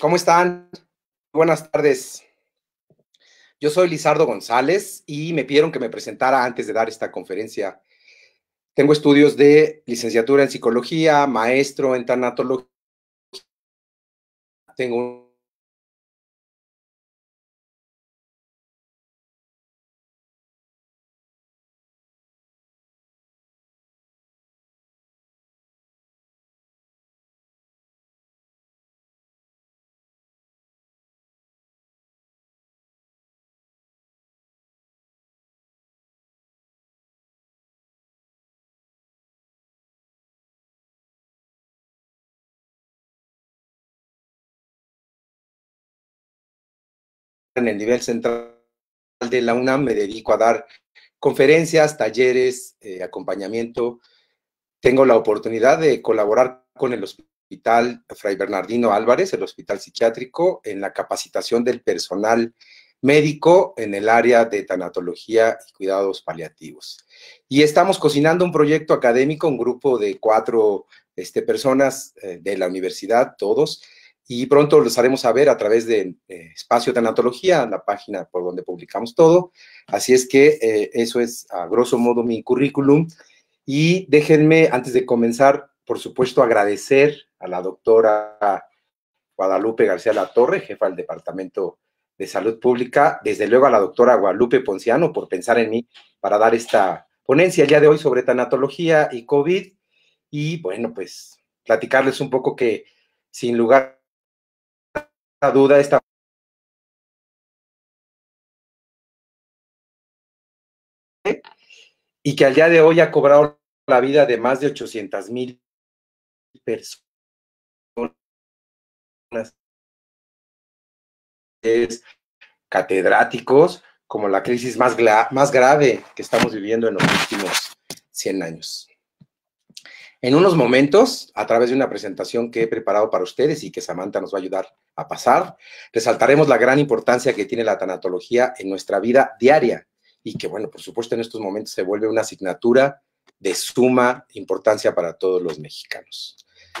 ¿Cómo están? Buenas tardes. Yo soy Lizardo González y me pidieron que me presentara antes de dar esta conferencia. Tengo estudios de licenciatura en psicología, maestro en tanatología. Tengo un en el nivel central de la UNAM me dedico a dar conferencias, talleres, eh, acompañamiento. Tengo la oportunidad de colaborar con el Hospital Fray Bernardino Álvarez, el Hospital Psiquiátrico, en la capacitación del personal médico en el área de tanatología y cuidados paliativos. Y estamos cocinando un proyecto académico, un grupo de cuatro este, personas eh, de la universidad, todos, y pronto los haremos saber a través de eh, Espacio Tanatología, la página por donde publicamos todo. Así es que eh, eso es a grosso modo mi currículum. Y déjenme, antes de comenzar, por supuesto, agradecer a la doctora Guadalupe García La Torre, jefa del Departamento de Salud Pública, desde luego a la doctora Guadalupe Ponciano por pensar en mí para dar esta ponencia ya de hoy sobre tanatología y COVID. Y bueno, pues platicarles un poco que sin lugar duda esta y que al día de hoy ha cobrado la vida de más de 800 mil personas. catedráticos como la crisis más, más grave que estamos viviendo en los últimos 100 años en unos momentos, a través de una presentación que he preparado para ustedes y que Samantha nos va a ayudar a pasar, resaltaremos la gran importancia que tiene la tanatología en nuestra vida diaria y que, bueno, por supuesto, en estos momentos se vuelve una asignatura de suma importancia para todos los mexicanos.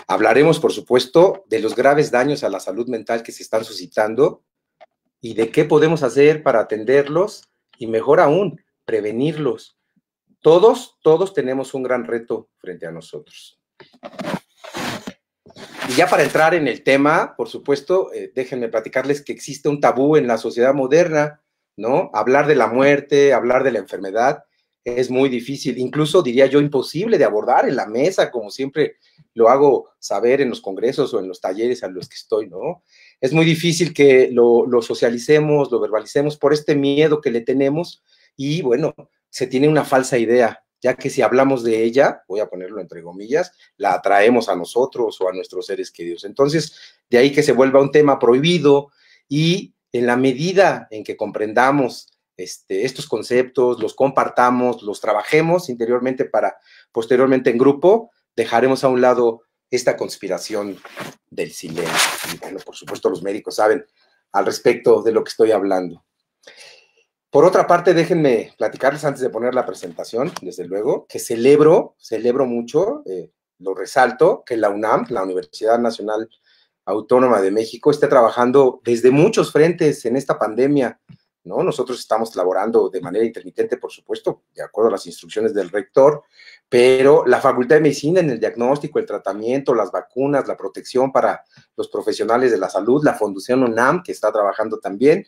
Hablaremos, por supuesto, de los graves daños a la salud mental que se están suscitando y de qué podemos hacer para atenderlos y, mejor aún, prevenirlos todos, todos tenemos un gran reto frente a nosotros. Y ya para entrar en el tema, por supuesto, eh, déjenme platicarles que existe un tabú en la sociedad moderna, ¿no? Hablar de la muerte, hablar de la enfermedad, es muy difícil, incluso diría yo imposible de abordar en la mesa, como siempre lo hago saber en los congresos o en los talleres a los que estoy, ¿no? Es muy difícil que lo socialicemos, lo verbalicemos por este miedo que le tenemos y bueno, se tiene una falsa idea, ya que si hablamos de ella, voy a ponerlo entre comillas, la atraemos a nosotros o a nuestros seres queridos. Entonces, de ahí que se vuelva un tema prohibido y en la medida en que comprendamos este, estos conceptos, los compartamos, los trabajemos interiormente para posteriormente en grupo, dejaremos a un lado esta conspiración del silencio. por supuesto los médicos saben al respecto de lo que estoy hablando. Por otra parte, déjenme platicarles antes de poner la presentación, desde luego, que celebro, celebro mucho, eh, lo resalto, que la UNAM, la Universidad Nacional Autónoma de México, esté trabajando desde muchos frentes en esta pandemia. ¿no? Nosotros estamos laborando de manera intermitente, por supuesto, de acuerdo a las instrucciones del rector, pero la Facultad de Medicina en el diagnóstico, el tratamiento, las vacunas, la protección para los profesionales de la salud, la Fundación UNAM, que está trabajando también,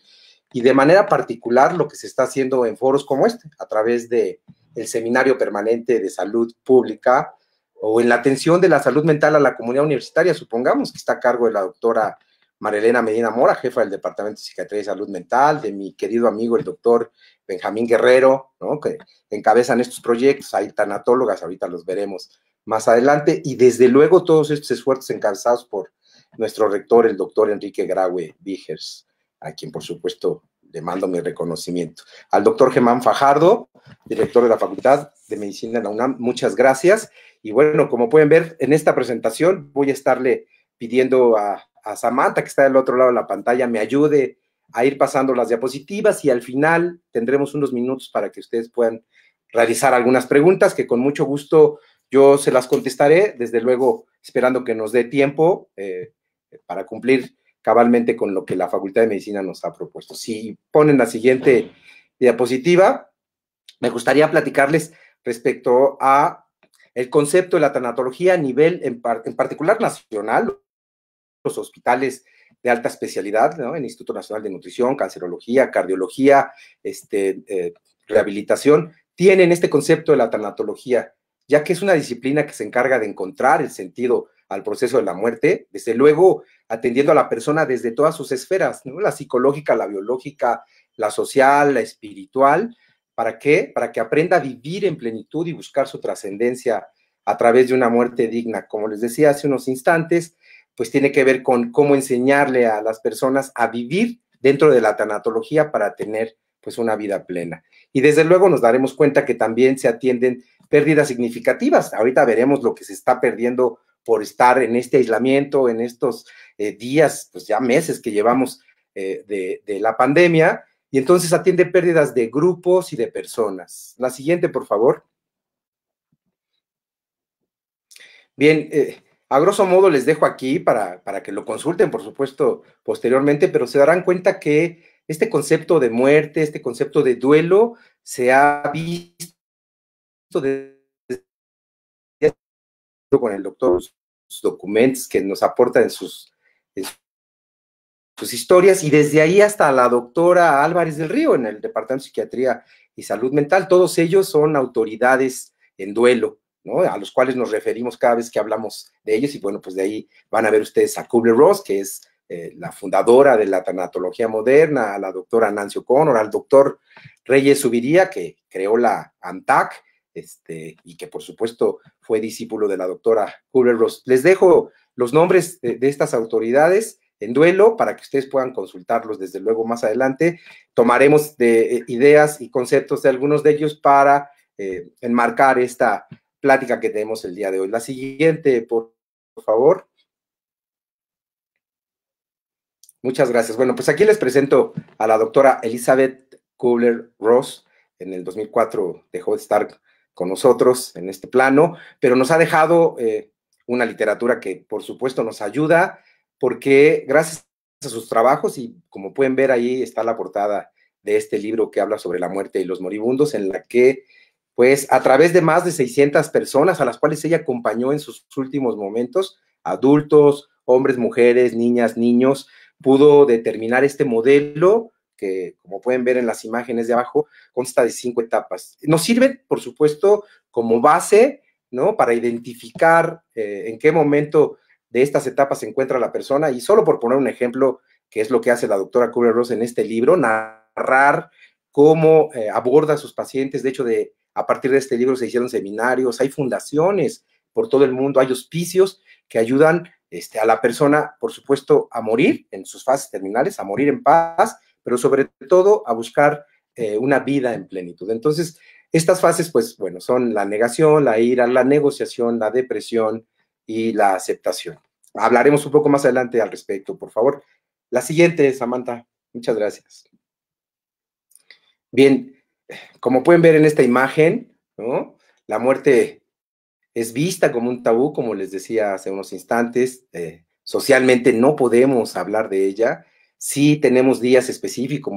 y de manera particular lo que se está haciendo en foros como este, a través de el Seminario Permanente de Salud Pública o en la atención de la salud mental a la comunidad universitaria, supongamos que está a cargo de la doctora Marilena Medina Mora, jefa del Departamento de Psiquiatría y Salud Mental, de mi querido amigo el doctor Benjamín Guerrero, ¿no? que encabezan estos proyectos, hay tanatólogas, ahorita los veremos más adelante, y desde luego todos estos esfuerzos encabezados por nuestro rector, el doctor Enrique Graue Vigers, a quien por supuesto le mando mi reconocimiento. Al doctor Germán Fajardo, director de la Facultad de Medicina de la UNAM, muchas gracias. Y bueno, como pueden ver en esta presentación, voy a estarle pidiendo a, Samantha, que está del otro lado de la pantalla, me ayude a ir pasando las diapositivas y al final tendremos unos minutos para que ustedes puedan realizar algunas preguntas que con mucho gusto yo se las contestaré, desde luego esperando que nos dé tiempo eh, para cumplir cabalmente con lo que la Facultad de Medicina nos ha propuesto. Si ponen la siguiente diapositiva, me gustaría platicarles respecto a el concepto de la tanatología a nivel, en, particular nacional, los hospitales de alta especialidad, ¿no? el Instituto Nacional de Nutrición, Cancerología, Cardiología, este, eh, Rehabilitación, tienen este concepto de la tanatología, ya que es una disciplina que se encarga de encontrar el sentido al proceso de la muerte, desde luego atendiendo a la persona desde todas sus esferas, la psicológica, la biológica, la social, la espiritual. ¿Para qué? Para que aprenda a vivir en plenitud y buscar su trascendencia a través de una muerte digna. Como les decía hace unos instantes, pues tiene que ver con cómo enseñarle a las personas a vivir dentro de la tanatología para tener pues una vida plena. Y desde luego nos daremos cuenta que también se atienden pérdidas significativas. Ahorita veremos lo que se está perdiendo por estar en este aislamiento, en estos eh, días, pues ya meses que llevamos eh, de, la pandemia, y entonces atiende pérdidas de grupos y de personas. La siguiente, por favor. Bien, eh, a grosso modo les dejo aquí para, para, que lo consulten, por supuesto, posteriormente, pero se darán cuenta que este concepto de muerte, este concepto de duelo, se ha visto de con el doctor, sus documentos que nos aportan, en sus, historias, y desde ahí hasta la doctora Álvarez del Río en el Departamento de Psiquiatría y Salud Mental, todos ellos son autoridades en duelo, ¿no? A los cuales nos referimos cada vez que hablamos de ellos, y bueno, pues de ahí van a ver ustedes a Kubler-Ross, que es eh, la fundadora de la tanatología moderna, a la doctora Nancy O'Connor, al doctor Reyes Subiría, que creó la ANTAC, este, y que por supuesto fue discípulo de la doctora Kubler Ross. Les dejo los nombres de, estas autoridades en duelo para que ustedes puedan consultarlos desde luego más adelante. Tomaremos de, eh, ideas y conceptos de algunos de ellos para eh, enmarcar esta plática que tenemos el día de hoy. La siguiente, por favor. Muchas gracias. Bueno, pues aquí les presento a la doctora Elizabeth Kubler-Ross. En el 2004 dejó de estar con nosotros en este plano, pero nos ha dejado eh, una literatura que por supuesto nos ayuda porque gracias a sus trabajos y como pueden ver ahí está la portada de este libro que habla sobre la muerte y los moribundos en la que pues a través de más de 600 personas a las cuales ella acompañó en sus últimos momentos, adultos, hombres, mujeres, niñas, niños, pudo determinar este modelo que, como pueden ver en las imágenes de abajo, consta de cinco etapas. Nos sirve, por supuesto, como base, ¿no? Para identificar eh, en qué momento de estas etapas se encuentra la persona. Y solo por poner un ejemplo, que es lo que hace la doctora Kubler-Ross en este libro, narrar cómo eh, aborda a sus pacientes. De hecho, de, a partir de este libro se hicieron seminarios, hay fundaciones por todo el mundo, hay hospicios que ayudan este, a la persona, por supuesto, a morir en sus fases terminales, a morir en paz pero sobre todo a buscar eh, una vida en plenitud. Entonces, estas fases, pues bueno, son la negación, la ira, la negociación, la depresión y la aceptación. Hablaremos un poco más adelante al respecto, por favor. La siguiente, Samantha. Muchas gracias. Bien, como pueden ver en esta imagen, la muerte es vista como un tabú, como les decía hace unos instantes. Eh, socialmente no podemos hablar de ella Sí tenemos días específicos,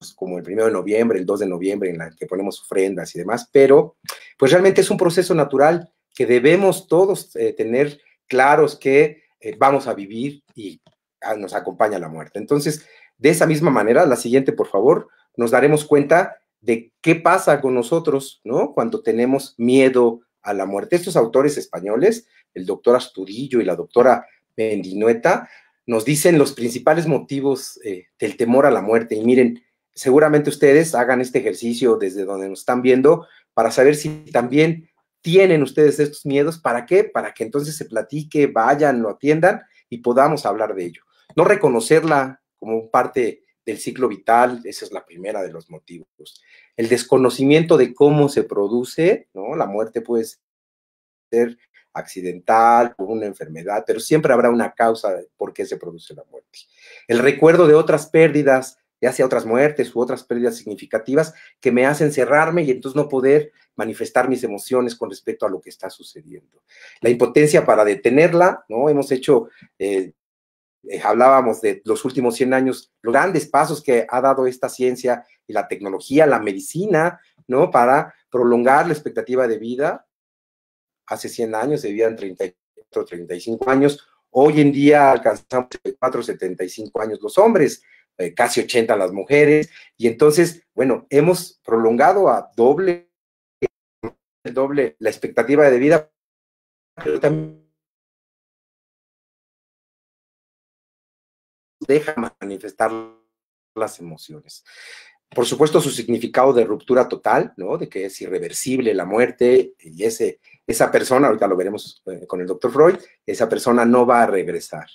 pues, como el 1 de noviembre, el 2 de noviembre, en la que ponemos ofrendas y demás, pero pues realmente es un proceso natural que debemos todos eh, tener claros que eh, vamos a vivir y ah, nos acompaña la muerte. Entonces, de esa misma manera, la siguiente, por favor, nos daremos cuenta de qué pasa con nosotros, ¿no? Cuando tenemos miedo a la muerte. Estos autores españoles, el doctor Astudillo y la doctora Mendinueta, nos dicen los principales motivos eh, del temor a la muerte. Y miren, seguramente ustedes hagan este ejercicio desde donde nos están viendo para saber si también tienen ustedes estos miedos. ¿Para qué? Para que entonces se platique, vayan, lo atiendan y podamos hablar de ello. No reconocerla como parte del ciclo vital, esa es la primera de los motivos. El desconocimiento de cómo se produce, ¿no? La muerte puede ser accidental, por una enfermedad, pero siempre habrá una causa de por qué se produce la muerte. El recuerdo de otras pérdidas, ya sea otras muertes u otras pérdidas significativas, que me hacen cerrarme y entonces no poder manifestar mis emociones con respecto a lo que está sucediendo. La impotencia para detenerla, ¿no? Hemos hecho, eh, eh, hablábamos de los últimos 100 años, los grandes pasos que ha dado esta ciencia y la tecnología, la medicina, ¿no? Para prolongar la expectativa de vida, hace 100 años se vivían 34, 35 años, hoy en día alcanzamos 4, 75 años los hombres, eh, casi 80 las mujeres, y entonces, bueno, hemos prolongado a doble, doble la expectativa de vida, pero también deja manifestar las emociones por supuesto, su significado de ruptura total, ¿no? De que es irreversible la muerte y ese, esa persona, ahorita lo veremos eh, con el doctor Freud, esa persona no va a regresar.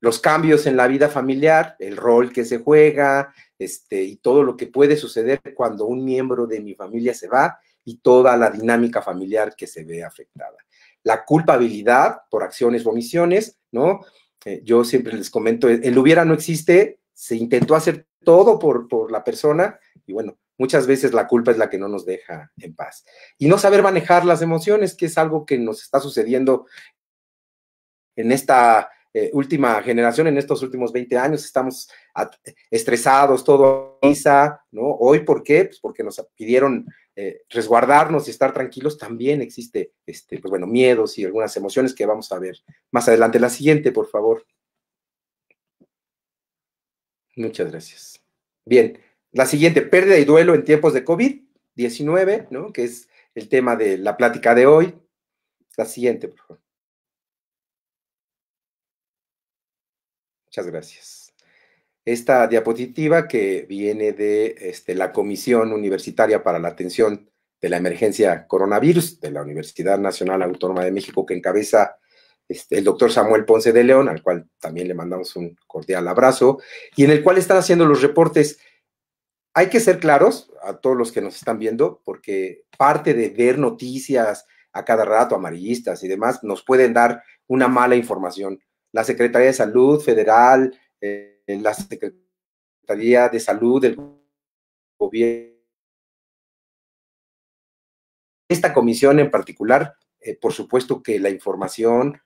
Los cambios en la vida familiar, el rol que se juega, este, y todo lo que puede suceder cuando un miembro de mi familia se va y toda la dinámica familiar que se ve afectada. La culpabilidad por acciones o omisiones, ¿no? Eh, yo siempre les comento, el hubiera no existe, se intentó hacer todo por, por la persona y bueno, muchas veces la culpa es la que no nos deja en paz. Y no saber manejar las emociones, que es algo que nos está sucediendo en esta eh, última generación, en estos últimos 20 años, estamos estresados, todo ¿no? Hoy, ¿por qué? Pues porque nos pidieron eh, resguardarnos y estar tranquilos. También existe, este, pues bueno, miedos y algunas emociones que vamos a ver más adelante. La siguiente, por favor. Muchas gracias. Bien, la siguiente, pérdida y duelo en tiempos de COVID-19, ¿no? Que es el tema de la plática de hoy. La siguiente, por favor. Muchas gracias. Esta diapositiva que viene de este, la Comisión Universitaria para la Atención de la Emergencia Coronavirus de la Universidad Nacional Autónoma de México, que encabeza este, el doctor Samuel Ponce de León, al cual también le mandamos un cordial abrazo, y en el cual están haciendo los reportes. Hay que ser claros a todos los que nos están viendo, porque parte de ver noticias a cada rato, amarillistas y demás, nos pueden dar una mala información. La Secretaría de Salud Federal, eh, la Secretaría de Salud del Gobierno, esta comisión en particular, eh, por supuesto que la información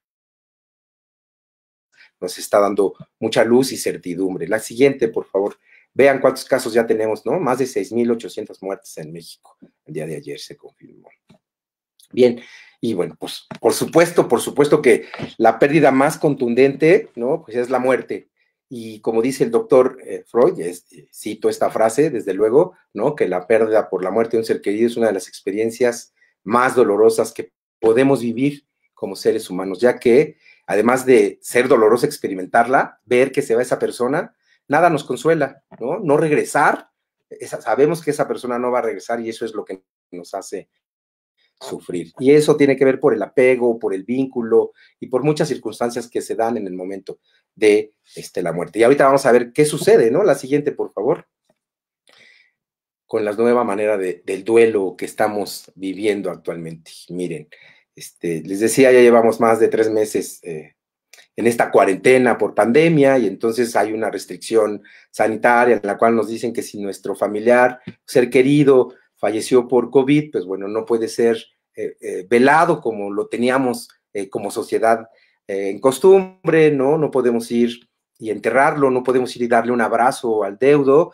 nos está dando mucha luz y certidumbre. La siguiente, por favor. Vean cuántos casos ya tenemos, ¿no? Más de 6.800 muertes en México. El día de ayer se confirmó. Bien, y bueno, pues por supuesto, por supuesto que la pérdida más contundente, ¿no? Pues es la muerte. Y como dice el doctor eh, Freud, eh, cito esta frase, desde luego, ¿no? Que la pérdida por la muerte de un ser querido es una de las experiencias más dolorosas que podemos vivir como seres humanos, ya que además de ser doloroso experimentarla, ver que se va esa persona, nada nos consuela, ¿no? No regresar, sabemos que esa persona no va a regresar y eso es lo que nos hace sufrir. Y eso tiene que ver por el apego, por el vínculo y por muchas circunstancias que se dan en el momento de este, la muerte. Y ahorita vamos a ver qué sucede, ¿no? La siguiente, por favor. Con la nueva manera del duelo que estamos viviendo actualmente. Miren, este, les decía, ya llevamos más de tres meses eh, en esta cuarentena por pandemia y entonces hay una restricción sanitaria en la cual nos dicen que si nuestro familiar, ser querido, falleció por COVID, pues bueno, no puede ser eh, eh, velado como lo teníamos como sociedad en costumbre, ¿no? No podemos ir y enterrarlo, no podemos ir y darle un abrazo al deudo,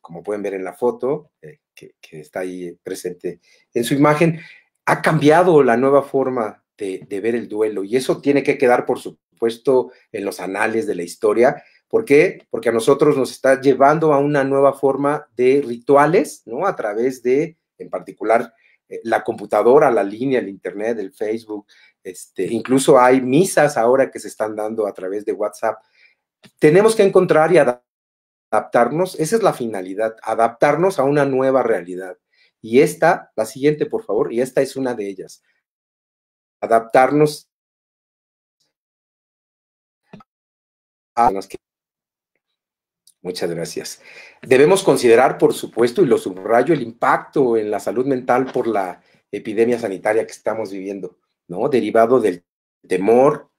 como pueden ver en la foto que, que está ahí presente en su imagen ha cambiado la nueva forma de, ver el duelo y eso tiene que quedar, por supuesto, en los anales de la historia. ¿Por qué? Porque a nosotros nos está llevando a una nueva forma de rituales, ¿no? A través de, en particular, eh, la computadora, la línea, el internet, el Facebook, este, incluso hay misas ahora que se están dando a través de WhatsApp. Tenemos que encontrar y adaptarnos, esa es la finalidad, adaptarnos a una nueva realidad. Y esta, la siguiente, por favor, y esta es una de ellas. Adaptarnos a que... Muchas gracias. Debemos considerar, por supuesto, y lo subrayo, el impacto en la salud mental por la epidemia sanitaria que estamos viviendo, ¿no? Derivado del temor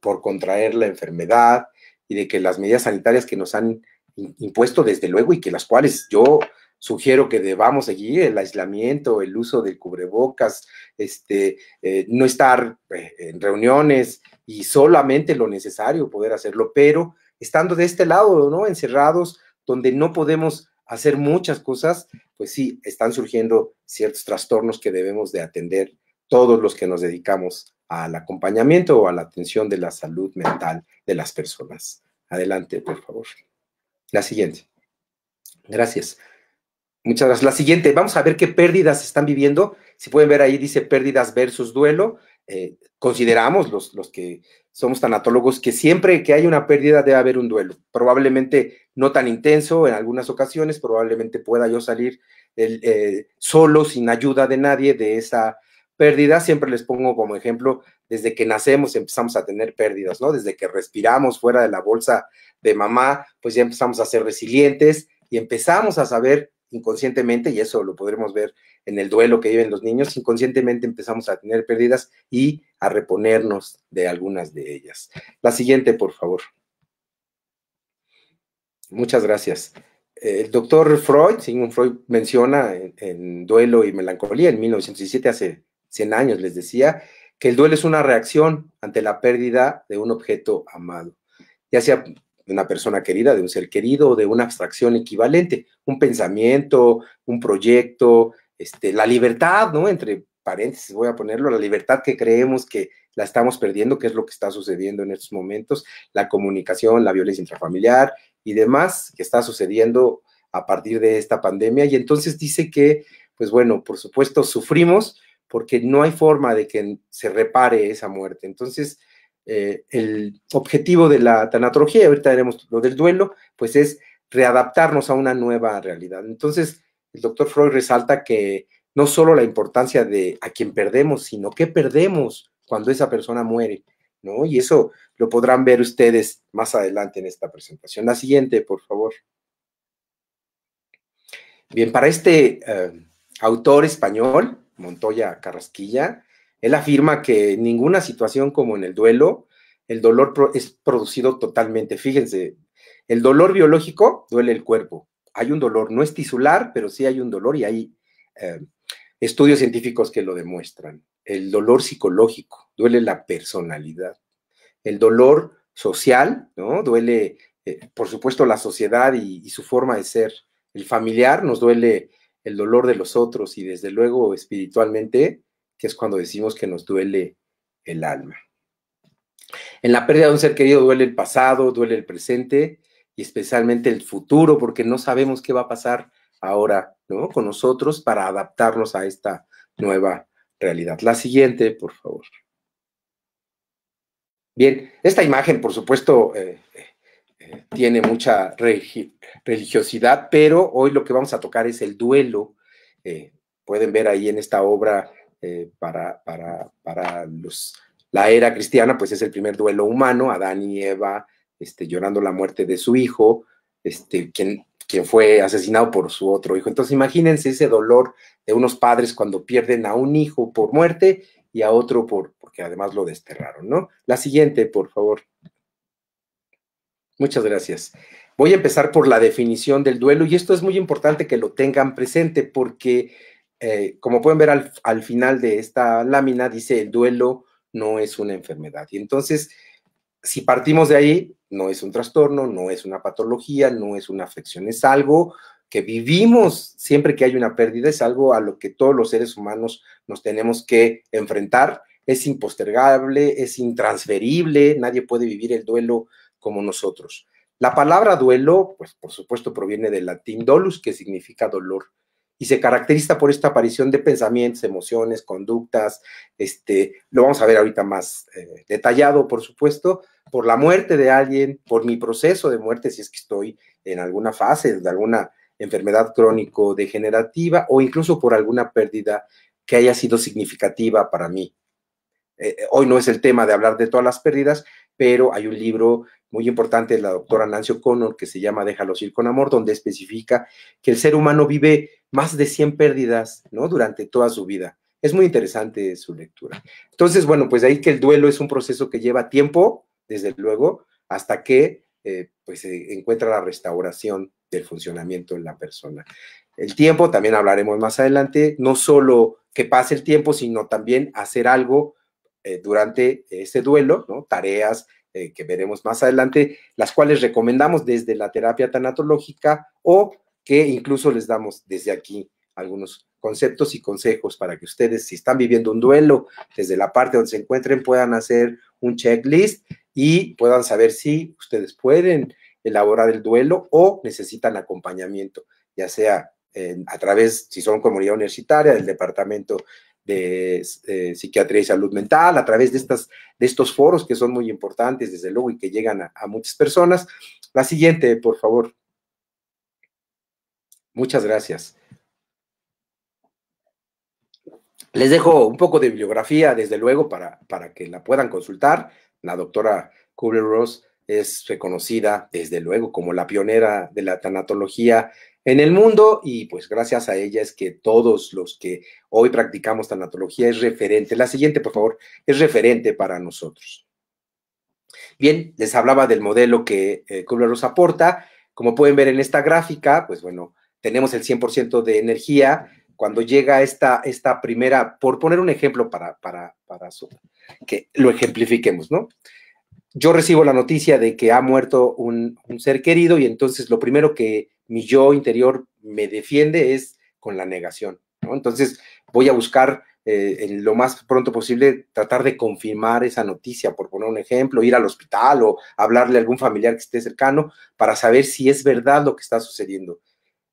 por contraer la enfermedad y de que las medidas sanitarias que nos han impuesto, desde luego, y que las cuales yo sugiero que debamos seguir el aislamiento, el uso del cubrebocas, este, eh, no estar eh, en reuniones y solamente lo necesario poder hacerlo, pero estando de este lado, ¿no? Encerrados, donde no podemos hacer muchas cosas, pues sí, están surgiendo ciertos trastornos que debemos de atender todos los que nos dedicamos al acompañamiento o a la atención de la salud mental de las personas. Adelante, por favor. La siguiente. Gracias. Muchas gracias. La siguiente, vamos a ver qué pérdidas están viviendo. Si pueden ver ahí, dice pérdidas versus duelo. Eh, consideramos los, los que somos tanatólogos que siempre que hay una pérdida debe haber un duelo. Probablemente no tan intenso en algunas ocasiones, probablemente pueda yo salir eh, solo, sin ayuda de nadie, de esa pérdida. Siempre les pongo como ejemplo, desde que nacemos empezamos a tener pérdidas, ¿no? Desde que respiramos fuera de la bolsa de mamá, pues ya empezamos a ser resilientes y empezamos a saber inconscientemente, y eso lo podremos ver en el duelo que viven los niños, inconscientemente empezamos a tener pérdidas y a reponernos de algunas de ellas. La siguiente, por favor. Muchas gracias. El doctor Freud, Sigmund Freud, menciona en, Duelo y Melancolía, en 1917, hace 100 años, les decía, que el duelo es una reacción ante la pérdida de un objeto amado, ya sea de una persona querida, de un ser querido, de una abstracción equivalente, un pensamiento, un proyecto, este, la libertad, ¿no? Entre paréntesis voy a ponerlo, la libertad que creemos que la estamos perdiendo, que es lo que está sucediendo en estos momentos, la comunicación, la violencia intrafamiliar y demás que está sucediendo a partir de esta pandemia. Y entonces dice que, pues bueno, por supuesto sufrimos porque no hay forma de que se repare esa muerte. Entonces, eh, el objetivo de la tanatología, y ahorita veremos lo del duelo, pues es readaptarnos a una nueva realidad. Entonces, el doctor Freud resalta que no solo la importancia de a quien perdemos, sino qué perdemos cuando esa persona muere, ¿no? Y eso lo podrán ver ustedes más adelante en esta presentación. La siguiente, por favor. Bien, para este eh, autor español, Montoya Carrasquilla, él afirma que en ninguna situación como en el duelo, el dolor es producido totalmente. Fíjense, el dolor biológico duele el cuerpo. Hay un dolor, no es tisular, pero sí hay un dolor y hay eh, estudios científicos que lo demuestran. El dolor psicológico duele la personalidad. El dolor social, ¿no? Duele, eh, por supuesto, la sociedad y, su forma de ser. El familiar nos duele el dolor de los otros y desde luego espiritualmente que es cuando decimos que nos duele el alma. En la pérdida de un ser querido duele el pasado, duele el presente y especialmente el futuro, porque no sabemos qué va a pasar ahora con nosotros para adaptarnos a esta nueva realidad. La siguiente, por favor. Bien, esta imagen, por supuesto, eh, eh, eh, tiene mucha religiosidad, pero hoy lo que vamos a tocar es el duelo. pueden ver ahí en esta obra eh, para, para, los, la era cristiana, pues es el primer duelo humano, Adán y Eva este, llorando la muerte de su hijo, este, quien, quien fue asesinado por su otro hijo. Entonces imagínense ese dolor de unos padres cuando pierden a un hijo por muerte y a otro por, porque además lo desterraron, ¿no? La siguiente, por favor. Muchas gracias. Voy a empezar por la definición del duelo y esto es muy importante que lo tengan presente porque eh, como pueden ver al, al, final de esta lámina, dice el duelo no es una enfermedad. Y entonces, si partimos de ahí, no es un trastorno, no es una patología, no es una afección, es algo que vivimos siempre que hay una pérdida, es algo a lo que todos los seres humanos nos tenemos que enfrentar, es impostergable, es intransferible, nadie puede vivir el duelo como nosotros. La palabra duelo, pues por supuesto proviene del latín dolus, que significa dolor y se caracteriza por esta aparición de pensamientos, emociones, conductas, este, lo vamos a ver ahorita más eh, detallado, por supuesto, por la muerte de alguien, por mi proceso de muerte, si es que estoy en alguna fase de alguna enfermedad crónico-degenerativa o incluso por alguna pérdida que haya sido significativa para mí. Eh, eh, hoy no es el tema de hablar de todas las pérdidas, pero hay un libro muy importante de la doctora Nancy O'Connor que se llama Déjalos ir con amor, donde especifica que el ser humano vive más de 100 pérdidas, ¿no? Durante toda su vida. Es muy interesante su lectura. Entonces, bueno, pues ahí que el duelo es un proceso que lleva tiempo, desde luego, hasta que eh, pues se encuentra la restauración del funcionamiento en la persona. El tiempo, también hablaremos más adelante, no solo que pase el tiempo, sino también hacer algo eh, durante este duelo, tareas eh, que veremos más adelante, las cuales recomendamos desde la terapia tanatológica o que incluso les damos desde aquí algunos conceptos y consejos para que ustedes, si están viviendo un duelo, desde la parte donde se encuentren, puedan hacer un checklist y puedan saber si ustedes pueden elaborar el duelo o necesitan acompañamiento, ya sea a través, si son comunidad universitaria, del departamento de eh, psiquiatría y salud mental, a través de, estas, de estos foros que son muy importantes, desde luego, y que llegan a, muchas personas. La siguiente, por favor. Muchas gracias. Les dejo un poco de bibliografía, desde luego, para, para que la puedan consultar. La doctora Kubler-Ross es reconocida, desde luego, como la pionera de la tanatología en el mundo y pues gracias a ella es que todos los que hoy practicamos tanatología es referente. La siguiente, por favor, es referente para nosotros. Bien, les hablaba del modelo que eh, kubler aporta. Como pueden ver en esta gráfica, pues bueno, tenemos el 100% de energía. Cuando llega esta, esta primera, por poner un ejemplo para, para, para que lo ejemplifiquemos, ¿no? yo recibo la noticia de que ha muerto un, ser querido y entonces lo primero que mi yo interior me defiende es con la negación. Entonces voy a buscar eh, lo más pronto posible tratar de confirmar esa noticia, por poner un ejemplo, ir al hospital o hablarle a algún familiar que esté cercano para saber si es verdad lo que está sucediendo.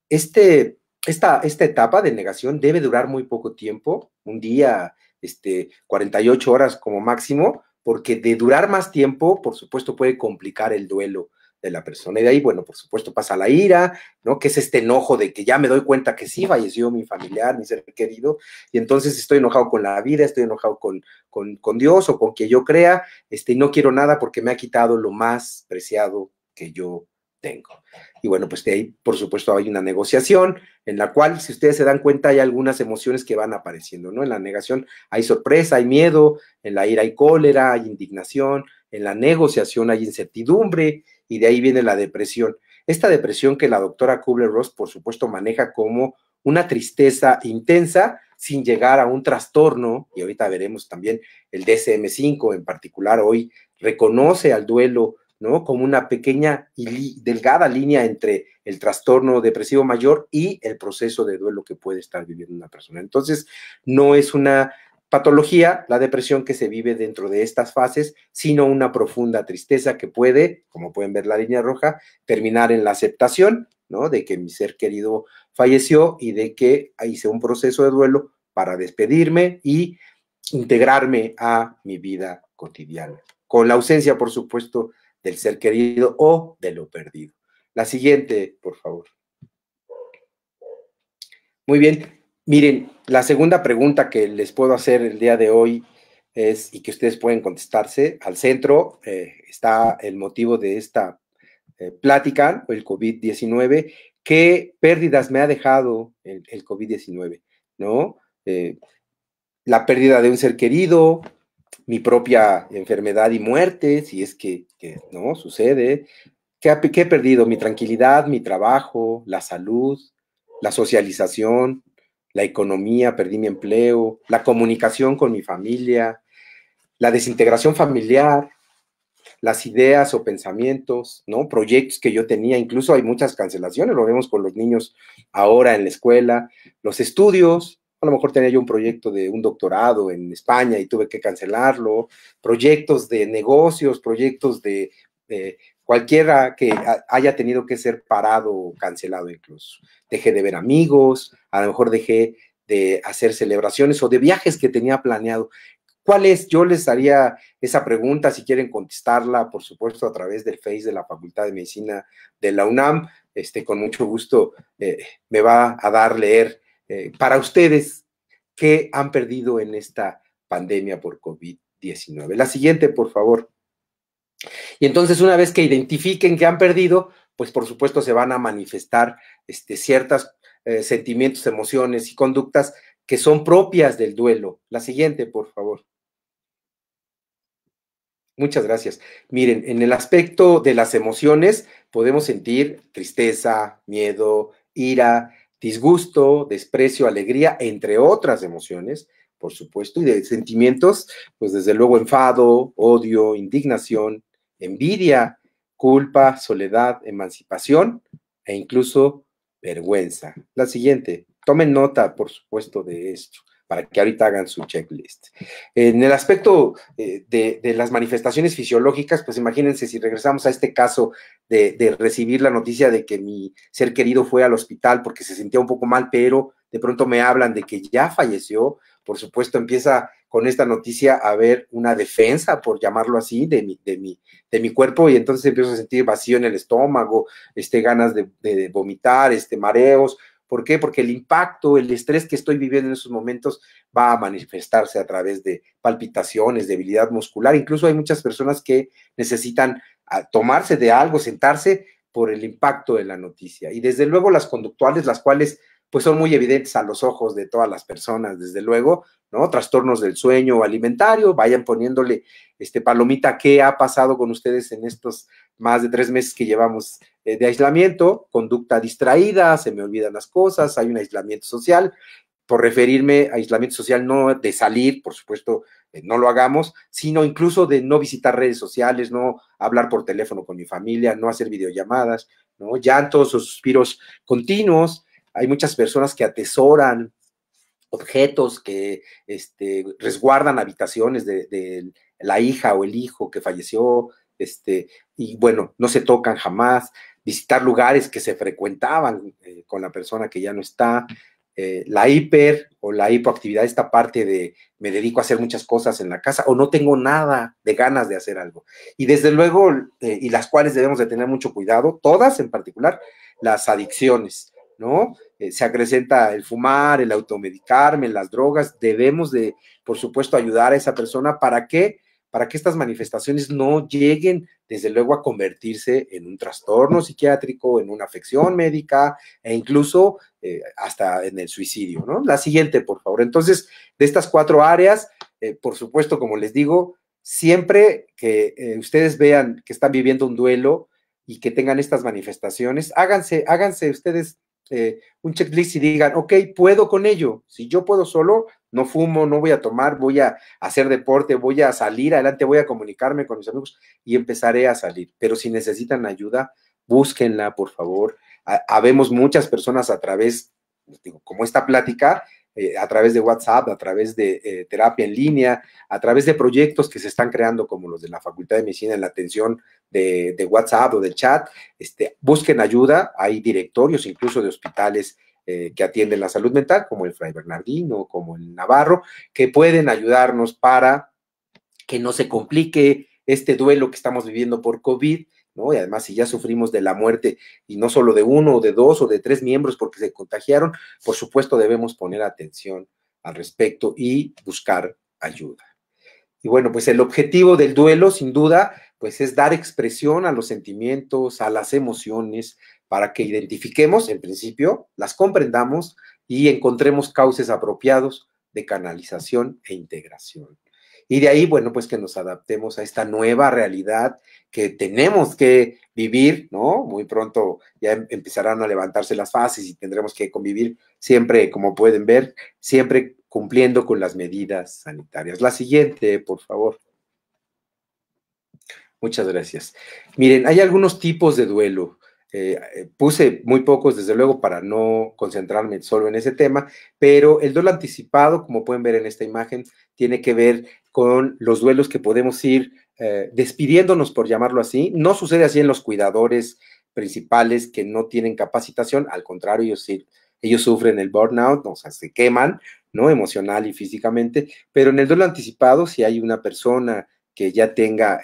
Este, esta, esta etapa de negación debe durar muy poco tiempo, un día, este, 48 horas como máximo, porque de durar más tiempo, por supuesto, puede complicar el duelo de la persona. Y de ahí, bueno, por supuesto, pasa la ira, ¿no? Que es este enojo de que ya me doy cuenta que sí falleció mi familiar, mi ser querido, y entonces estoy enojado con la vida, estoy enojado con, con, Dios o con quien yo crea, este, y no quiero nada porque me ha quitado lo más preciado que yo tengo. Y bueno, pues de ahí, por supuesto, hay una negociación en la cual, si ustedes se dan cuenta, hay algunas emociones que van apareciendo, ¿no? En la negación hay sorpresa, hay miedo, en la ira hay cólera, hay indignación, en la negociación hay incertidumbre y de ahí viene la depresión. Esta depresión que la doctora Kubler-Ross, por supuesto, maneja como una tristeza intensa sin llegar a un trastorno, y ahorita veremos también el DSM-5 en particular hoy, reconoce al duelo ¿no? Como una pequeña y delgada línea entre el trastorno depresivo mayor y el proceso de duelo que puede estar viviendo una persona. Entonces, no es una patología, la depresión que se vive dentro de estas fases, sino una profunda tristeza que puede, como pueden ver la línea roja, terminar en la aceptación, ¿no? De que mi ser querido falleció y de que hice un proceso de duelo para despedirme y integrarme a mi vida cotidiana, con la ausencia, por supuesto, del ser querido o de lo perdido. La siguiente, por favor. Muy bien. Miren, la segunda pregunta que les puedo hacer el día de hoy es, y que ustedes pueden contestarse, al centro eh, está el motivo de esta eh, plática, el COVID-19. ¿Qué pérdidas me ha dejado el, COVID-19? ¿No? Eh, la pérdida de un ser querido, mi propia enfermedad y muerte, si es que, no sucede, ¿Qué, ¿Qué, he perdido? Mi tranquilidad, mi trabajo, la salud, la socialización, la economía, perdí mi empleo, la comunicación con mi familia, la desintegración familiar, las ideas o pensamientos, ¿no? Proyectos que yo tenía, incluso hay muchas cancelaciones, lo vemos con los niños ahora en la escuela, los estudios, a lo mejor tenía yo un proyecto de un doctorado en España y tuve que cancelarlo, proyectos de negocios, proyectos de, cualquiera que haya tenido que ser parado o cancelado incluso. Dejé de ver amigos, a lo mejor dejé de hacer celebraciones o de viajes que tenía planeado. ¿Cuál es? Yo les haría esa pregunta, si quieren contestarla, por supuesto, a través del Face de la Facultad de Medicina de la UNAM. Este, con mucho gusto eh, me va a dar leer eh, para ustedes que han perdido en esta pandemia por COVID-19. La siguiente, por favor. Y entonces, una vez que identifiquen que han perdido, pues por supuesto se van a manifestar este, ciertos eh, sentimientos, emociones y conductas que son propias del duelo. La siguiente, por favor. Muchas gracias. Miren, en el aspecto de las emociones podemos sentir tristeza, miedo, ira, disgusto, desprecio, alegría, entre otras emociones, por supuesto, y de sentimientos, pues desde luego enfado, odio, indignación, envidia, culpa, soledad, emancipación e incluso vergüenza. La siguiente, tomen nota, por supuesto, de esto para que ahorita hagan su checklist. En el aspecto eh, de, las manifestaciones fisiológicas, pues imagínense si regresamos a este caso de, recibir la noticia de que mi ser querido fue al hospital porque se sentía un poco mal, pero de pronto me hablan de que ya falleció, por supuesto empieza con esta noticia a haber una defensa, por llamarlo así, de mi, cuerpo y entonces empiezo a sentir vacío en el estómago, este, ganas de, de vomitar, este, mareos, ¿Por qué? Porque el impacto, el estrés que estoy viviendo en esos momentos va a manifestarse a través de palpitaciones, debilidad muscular. Incluso hay muchas personas que necesitan ah, tomarse de algo, sentarse por el impacto de la noticia. Y desde luego las conductuales, las cuales pues son muy evidentes a los ojos de todas las personas, desde luego, ¿no? Trastornos del sueño o alimentario, vayan poniéndole, este, palomita, ¿qué ha pasado con ustedes en estos más de tres meses que llevamos eh, de aislamiento? Conducta distraída, se me olvidan las cosas, hay un aislamiento social. Por referirme a aislamiento social, no de salir, por supuesto, eh, no lo hagamos, sino incluso de no visitar redes sociales, no hablar por teléfono con mi familia, no hacer videollamadas, ¿no? Llantos o suspiros continuos, hay muchas personas que atesoran objetos, que este, resguardan habitaciones de, la hija o el hijo que falleció, este, y bueno, no se tocan jamás, visitar lugares que se frecuentaban eh, con la persona que ya no está, eh, la hiper o la hipoactividad, esta parte de me dedico a hacer muchas cosas en la casa o no tengo nada de ganas de hacer algo. Y desde luego, eh, y las cuales debemos de tener mucho cuidado, todas en particular, las adicciones. ¿no? Eh, se acrecenta el fumar, el automedicarme, las drogas. Debemos de, por supuesto, ayudar a esa persona para que para que estas manifestaciones no lleguen, desde luego, a convertirse en un trastorno psiquiátrico, en una afección médica e incluso eh, hasta en el suicidio, ¿no? La siguiente, por favor. Entonces, de estas cuatro áreas, eh, por supuesto, como les digo, siempre que ustedes vean que están viviendo un duelo y que tengan estas manifestaciones, háganse, háganse ustedes eh, un checklist y digan, ok, puedo con ello. Si yo puedo solo, no fumo, no voy a tomar, voy a hacer deporte, voy a salir adelante, voy a comunicarme con mis amigos y empezaré a salir. Pero si necesitan ayuda, búsquenla, por favor. Ah, habemos muchas personas a través, digo, como esta plática, eh, a través de WhatsApp, a través de eh, terapia en línea, a través de proyectos que se están creando como los de la Facultad de Medicina en la atención de, WhatsApp o del chat. Este, busquen ayuda, hay directorios incluso de hospitales eh, que atienden la salud mental, como el Fray Bernardino, como el Navarro, que pueden ayudarnos para que no se complique este duelo que estamos viviendo por COVID y además, si ya sufrimos de la muerte, y no solo de uno, o de dos, o de tres miembros porque se contagiaron, por supuesto debemos poner atención al respecto y buscar ayuda. Y bueno, pues el objetivo del duelo, sin duda, pues es dar expresión a los sentimientos, a las emociones, para que identifiquemos, en principio, las comprendamos y encontremos cauces apropiados de canalización e integración. Y de ahí, bueno, pues que nos adaptemos a esta nueva realidad que tenemos que vivir, ¿no? Muy pronto ya em, empezarán a levantarse las fases y tendremos que convivir siempre, como pueden ver, siempre cumpliendo con las medidas sanitarias. La siguiente, por favor. Muchas gracias. Miren, hay algunos tipos de duelo. Eh, eh, puse muy pocos, desde luego, para no concentrarme solo en ese tema, pero el duelo anticipado, como pueden ver en esta imagen, tiene que ver con los duelos que podemos ir eh, despidiéndonos, por llamarlo así. No sucede así en los cuidadores principales que no tienen capacitación, al contrario, ellos, ellos sufren el burnout, o sea, se queman, ¿no? Emocional y físicamente, pero en el duelo anticipado, si hay una persona que ya tenga,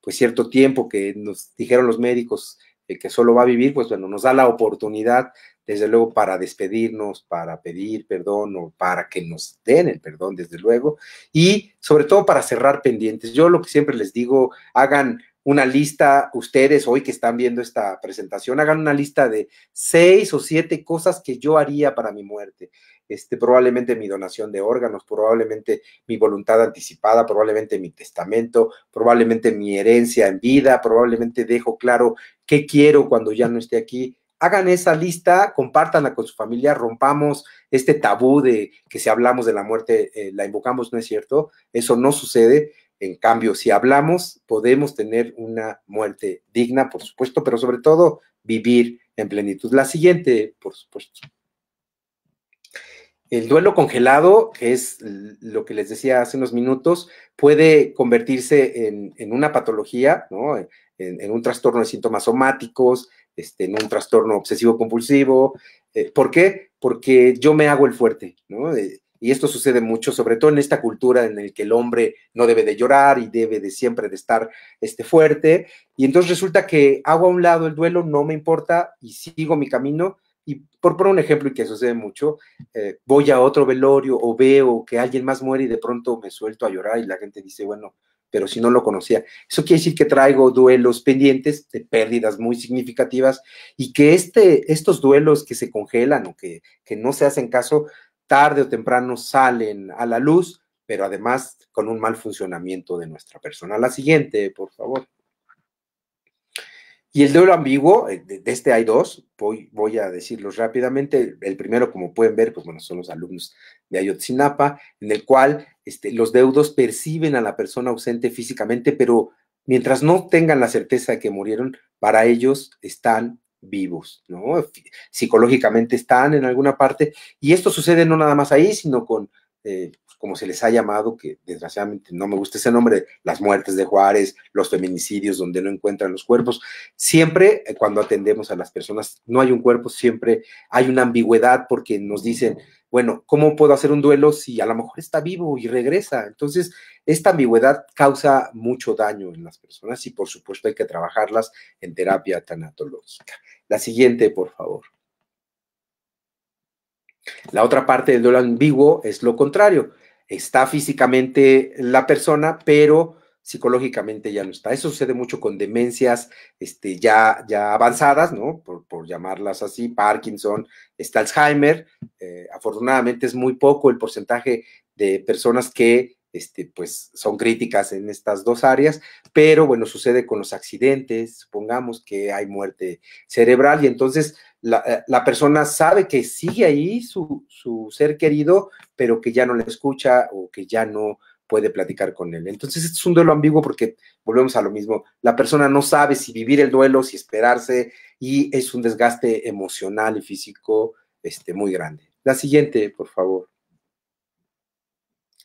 pues, cierto tiempo que nos dijeron los médicos, que solo va a vivir, pues bueno, nos da la oportunidad, desde luego, para despedirnos, para pedir perdón o para que nos den el perdón, desde luego, y sobre todo para cerrar pendientes. Yo lo que siempre les digo, hagan una lista, ustedes hoy que están viendo esta presentación, hagan una lista de seis o siete cosas que yo haría para mi muerte. Este, probablemente mi donación de órganos, probablemente mi voluntad anticipada, probablemente mi testamento, probablemente mi herencia en vida, probablemente dejo claro qué quiero cuando ya no esté aquí. Hagan esa lista, compártanla con su familia, rompamos este tabú de que si hablamos de la muerte eh, la invocamos, no es cierto, eso no sucede en cambio, si hablamos, podemos tener una muerte digna, por supuesto, pero sobre todo vivir en plenitud. La siguiente, por supuesto. El duelo congelado, que es lo que les decía hace unos minutos, puede convertirse en, una patología, ¿no? en, un trastorno de síntomas somáticos, este, en un trastorno obsesivo compulsivo. Eh, ¿Por qué? Porque yo me hago el fuerte, ¿no? Eh, y esto sucede mucho, sobre todo en esta cultura en la que el hombre no debe de llorar y debe de siempre de estar este, fuerte. Y entonces resulta que hago a un lado el duelo, no me importa y sigo mi camino. Y por poner un ejemplo, y que sucede mucho, eh, voy a otro velorio o veo que alguien más muere y de pronto me suelto a llorar y la gente dice, bueno, pero si no lo conocía. Eso quiere decir que traigo duelos pendientes de pérdidas muy significativas y que este, estos duelos que se congelan o que, que no se hacen caso tarde o temprano salen a la luz, pero además con un mal funcionamiento de nuestra persona. La siguiente, por favor. Y el duelo ambiguo, eh, de, este hay dos, voy, a decirlos rápidamente. El primero, como pueden ver, pues bueno, son los alumnos de Ayotzinapa, en el cual este, los deudos perciben a la persona ausente físicamente, pero mientras no tengan la certeza de que murieron, para ellos están vivos, ¿no? Psicológicamente están en alguna parte y esto sucede no nada más ahí, sino con, eh, como se les ha llamado, que desgraciadamente no me gusta ese nombre, las muertes de Juárez, los feminicidios donde no encuentran los cuerpos. Siempre eh, cuando atendemos a las personas, no hay un cuerpo, siempre hay una ambigüedad porque nos dicen bueno, ¿cómo puedo hacer un duelo si a lo mejor está vivo y regresa? Entonces, esta ambigüedad causa mucho daño en las personas y por supuesto hay que trabajarlas en terapia tanatológica. La siguiente, por favor. La otra parte del duelo ambiguo es lo contrario. Está físicamente la persona, pero psicológicamente ya no está. Eso sucede mucho con demencias este, ya, ya avanzadas, ¿no? Por, llamarlas así, Parkinson, está Alzheimer. Eh, afortunadamente es muy poco el porcentaje de personas que este, pues, son críticas en estas dos áreas, pero bueno, sucede con los accidentes, supongamos que hay muerte cerebral y entonces la, eh, persona sabe que sigue ahí su, su, ser querido, pero que ya no le escucha o que ya no puede platicar con él. Entonces, este es un duelo ambiguo porque volvemos a lo mismo. La persona no sabe si vivir el duelo, si esperarse, y es un desgaste emocional y físico este, muy grande. La siguiente, por favor.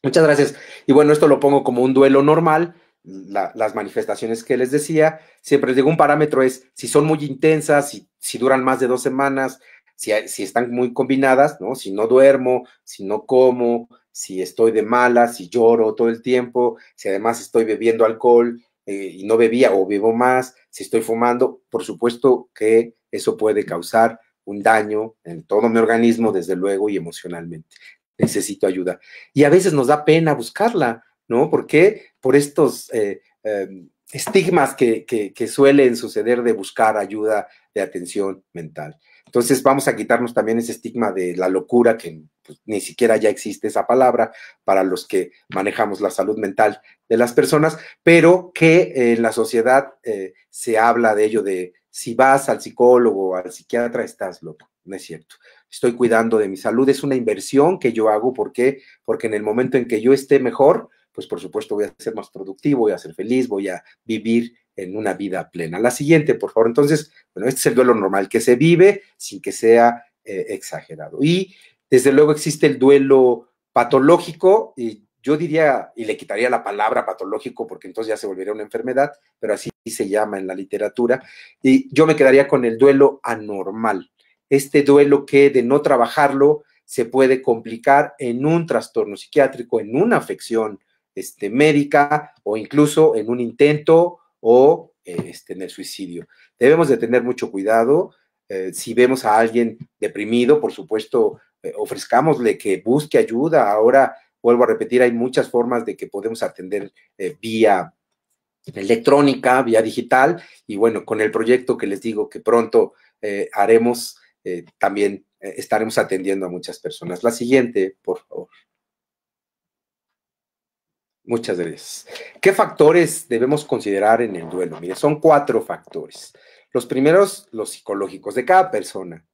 Muchas gracias. Y bueno, esto lo pongo como un duelo normal. las manifestaciones que les decía, siempre les digo, un parámetro es si son muy intensas, si, si duran más de dos semanas, si, están muy combinadas, ¿no? Si no duermo, si no como, si estoy de mala, si lloro todo el tiempo, si además estoy bebiendo alcohol eh, y no bebía o bebo más, si estoy fumando, por supuesto que eso puede causar un daño en todo mi organismo, desde luego, y emocionalmente. Necesito ayuda. Y a veces nos da pena buscarla, ¿no? Porque por estos eh, em, estigmas que suelen suceder de buscar ayuda de atención mental. Entonces vamos a quitarnos también ese estigma de la locura, que pues, ni siquiera ya existe esa palabra para los que manejamos la salud mental de las personas, pero que en la sociedad eh, se habla de ello de si vas al psicólogo o al psiquiatra, estás loco. No es cierto. Estoy cuidando de mi salud. Es una inversión que yo hago. ¿Por qué? Porque en el momento en que yo esté mejor, pues por supuesto voy a ser más productivo, voy a ser feliz, voy a vivir en una vida plena. La siguiente, por favor. Entonces, bueno, este es el duelo normal que se vive sin que sea eh, exagerado. Y desde luego existe el duelo patológico, y yo diría, y le quitaría la palabra patológico porque entonces ya se volvería una enfermedad, pero así se llama en la literatura, y yo me quedaría con el duelo anormal, este duelo que de no trabajarlo se puede complicar en un trastorno psiquiátrico, en una afección este, médica o incluso en un intento o este, en el suicidio. Debemos de tener mucho cuidado. Eh, si vemos a alguien deprimido, por supuesto, eh, ofrezcámosle que busque ayuda. Ahora, vuelvo a repetir, hay muchas formas de que podemos atender eh, vía electrónica, vía digital. Y bueno, con el proyecto que les digo que pronto haremos, también estaremos atendiendo a muchas personas. La siguiente, por favor. Muchas gracias. ¿Qué factores debemos considerar en el duelo? Mire, son cuatro factores. Los primeros, los psicológicos de cada persona.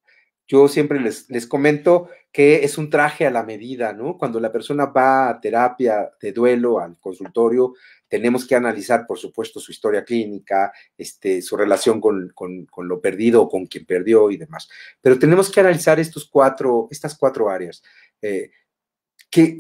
Yo siempre les, les comento que es un traje a la medida, ¿no? Cuando la persona va a terapia de duelo, al consultorio, tenemos que analizar, por supuesto, su historia clínica, este, su relación con, lo perdido o con quien perdió y demás. Pero tenemos que analizar estos cuatro, estas cuatro áreas. Eh,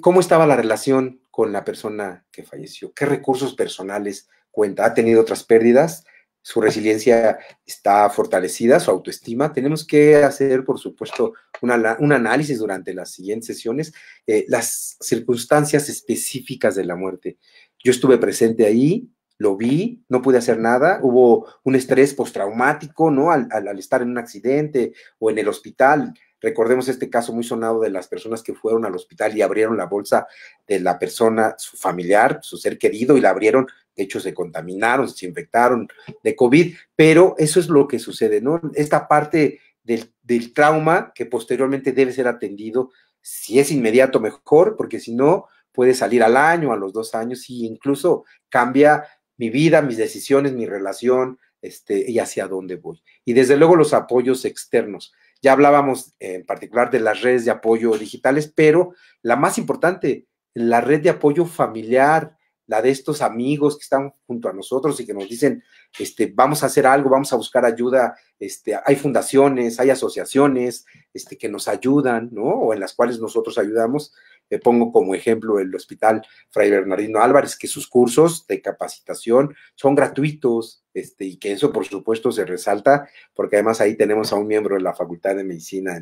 ¿Cómo estaba la relación con la persona que falleció? ¿Qué recursos personales cuenta? ¿Ha tenido otras pérdidas? ¿Su resiliencia está fortalecida? ¿Su autoestima? Tenemos que hacer, por supuesto, un análisis durante las siguientes sesiones, eh, las circunstancias específicas de la muerte. Yo estuve presente ahí, lo vi, no pude hacer nada, hubo un estrés postraumático, ¿no? al estar en un accidente o en el hospital, Recordemos este caso muy sonado de las personas que fueron al hospital y abrieron la bolsa de la persona, su familiar, su ser querido, y la abrieron. De hecho, se contaminaron, se infectaron de COVID, pero eso es lo que sucede, ¿no? Esta parte del, trauma que posteriormente debe ser atendido, si es inmediato, mejor, porque si no, puede salir al año, a los dos años, y incluso cambia mi vida, mis decisiones, mi relación, este, y hacia dónde voy. Y desde luego los apoyos externos. Ya hablábamos en particular de las redes de apoyo digitales, pero la más importante, la red de apoyo familiar, la de estos amigos que están junto a nosotros y que nos dicen, este, vamos a hacer algo, vamos a buscar ayuda, este, hay fundaciones, hay asociaciones, este, que nos ayudan, ¿no? O en las cuales nosotros ayudamos. Me pongo como ejemplo el Hospital Fray Bernardino Álvarez, que sus cursos de capacitación son gratuitos, este, y que eso por supuesto se resalta, porque además ahí tenemos a un miembro de la Facultad de Medicina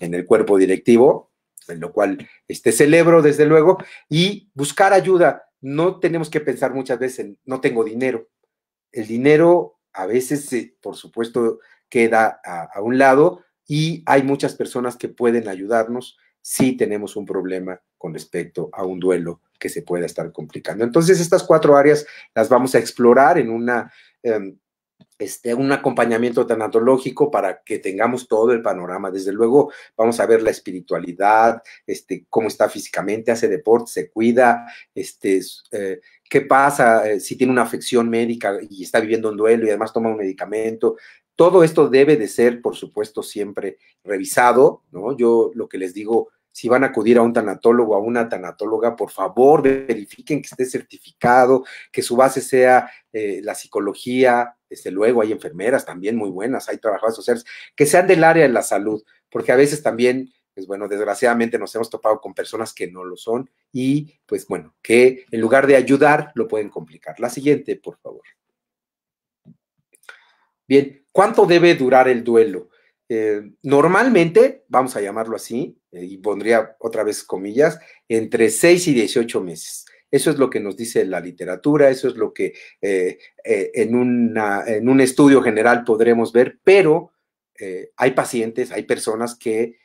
en, el cuerpo directivo, en lo cual este, celebro desde luego, y buscar ayuda. No tenemos que pensar muchas veces en no tengo dinero. El dinero a veces, por supuesto, queda a un lado, y hay muchas personas que pueden ayudarnos si tenemos un problema con respecto a un duelo que se pueda estar complicando. Entonces, estas cuatro áreas las vamos a explorar en una... Em, este, un acompañamiento tanatológico para que tengamos todo el panorama. Desde luego, vamos a ver la espiritualidad, este, cómo está físicamente, hace deporte, se cuida, este, eh, qué pasa eh, si tiene una afección médica y está viviendo un duelo y además toma un medicamento. Todo esto debe de ser, por supuesto, siempre revisado, ¿no? Yo lo que les digo si van a acudir a un tanatólogo o a una tanatóloga, por favor verifiquen que esté certificado, que su base sea eh, la psicología, desde luego hay enfermeras también muy buenas, hay trabajadores sociales, que sean del área de la salud, porque a veces también, pues bueno, desgraciadamente nos hemos topado con personas que no lo son y pues bueno, que en lugar de ayudar lo pueden complicar. La siguiente, por favor. Bien, ¿cuánto debe durar el duelo? Eh, normalmente, vamos a llamarlo así, eh, y pondría otra vez comillas, entre 6 y 18 meses. Eso es lo que nos dice la literatura, eso es lo que eh, en, en, un estudio general podremos ver, pero hay pacientes, hay personas que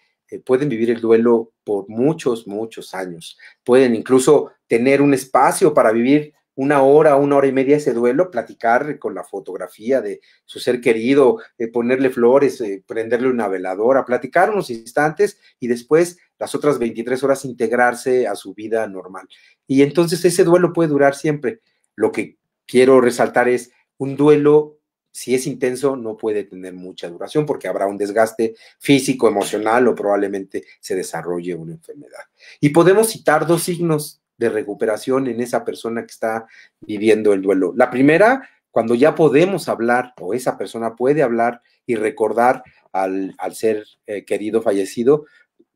pueden vivir el duelo por muchos, muchos años. Pueden incluso tener un espacio para vivir una hora, una hora y media ese duelo, platicar con la fotografía de su ser querido, eh, ponerle flores, eh, prenderle una veladora, platicar unos instantes y después las otras 23 horas integrarse a su vida normal. Y entonces ese duelo puede durar siempre. Lo que quiero resaltar es un duelo, si es intenso, no puede tener mucha duración porque habrá un desgaste físico, emocional o probablemente se desarrolle una enfermedad. Y podemos citar dos signos de recuperación en esa persona que está viviendo el duelo. La primera, cuando ya podemos hablar o esa persona puede hablar y recordar al, al ser eh, querido fallecido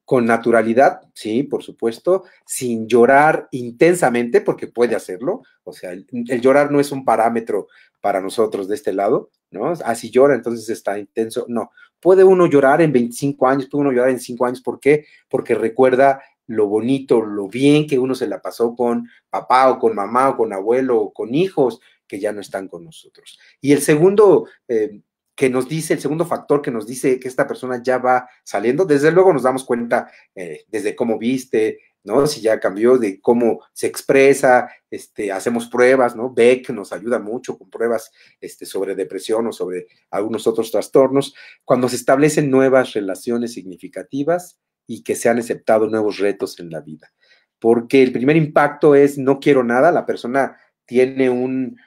con naturalidad, sí, por supuesto, sin llorar intensamente, porque puede hacerlo. O sea, el, llorar no es un parámetro para nosotros de este lado, ¿no? Así ah, llora, entonces está intenso. No, puede uno llorar en 25 años, puede uno llorar en 5 años. ¿Por qué? Porque recuerda lo bonito, lo bien que uno se la pasó con papá o con mamá o con abuelo o con hijos que ya no están con nosotros. Y el segundo eh, que nos dice, el segundo factor que nos dice que esta persona ya va saliendo, desde luego nos damos cuenta eh, desde cómo viste, ¿no? Si ya cambió de cómo se expresa, este, hacemos pruebas, ¿no? Beck nos ayuda mucho con pruebas este, sobre depresión o sobre algunos otros trastornos. Cuando se establecen nuevas relaciones significativas, y que se han aceptado nuevos retos en la vida. Porque el primer impacto es no quiero nada, la persona tiene un,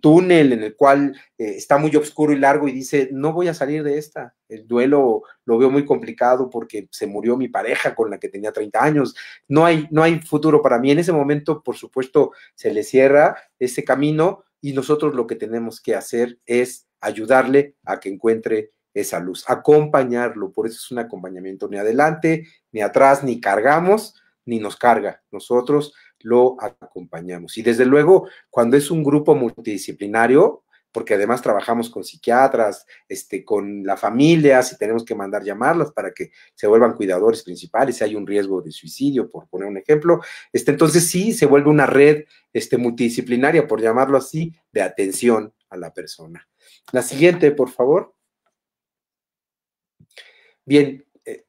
túnel en el cual eh, está muy oscuro y largo y dice, no voy a salir de esta. El duelo lo veo muy complicado porque se murió mi pareja con la que tenía 30 años. No hay, no hay futuro para mí. En ese momento, por supuesto, se le cierra ese camino y nosotros lo que tenemos que hacer es ayudarle a que encuentre esa luz, acompañarlo. Por eso es un acompañamiento, ni adelante, ni atrás, ni cargamos, ni nos carga. Nosotros lo acompañamos. Y desde luego, cuando es un grupo multidisciplinario, porque además trabajamos con psiquiatras, este, con la familia, si tenemos que mandar llamarlas para que se vuelvan cuidadores principales, si hay un riesgo de suicidio, por poner un ejemplo, este, entonces sí se vuelve una red este, multidisciplinaria, por llamarlo así, de atención a la persona. La siguiente, por favor. Bien, eh,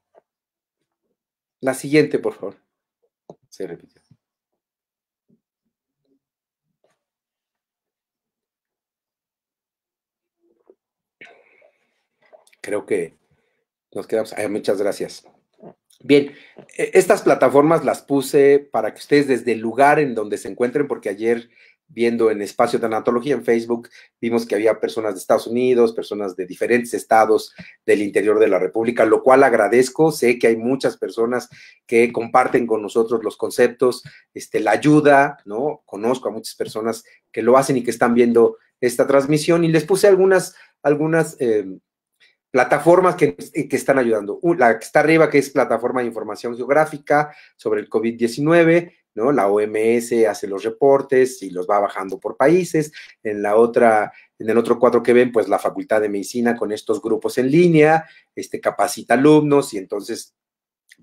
la siguiente, por favor. Se repitió. Creo que nos quedamos. muchas gracias. Bien, e, estas plataformas las puse para que ustedes desde el lugar en donde se encuentren, porque ayer viendo en Espacio de Tanatología en Facebook, vimos que había personas de Estados Unidos, personas de diferentes estados del interior de la República, lo cual agradezco. Sé que hay muchas personas que comparten con nosotros los conceptos, este, la ayuda, ¿no? Conozco a muchas personas que lo hacen y que están viendo esta transmisión y les puse algunas, algunas em, plataformas que, que, están ayudando. La que está arriba, que es Plataforma de Información Geográfica sobre el COVID-19, la OMS hace los reportes y los va bajando por países. En la otra, en el otro cuadro que ven, pues la Facultad de Medicina con estos grupos en línea, este, capacita alumnos y entonces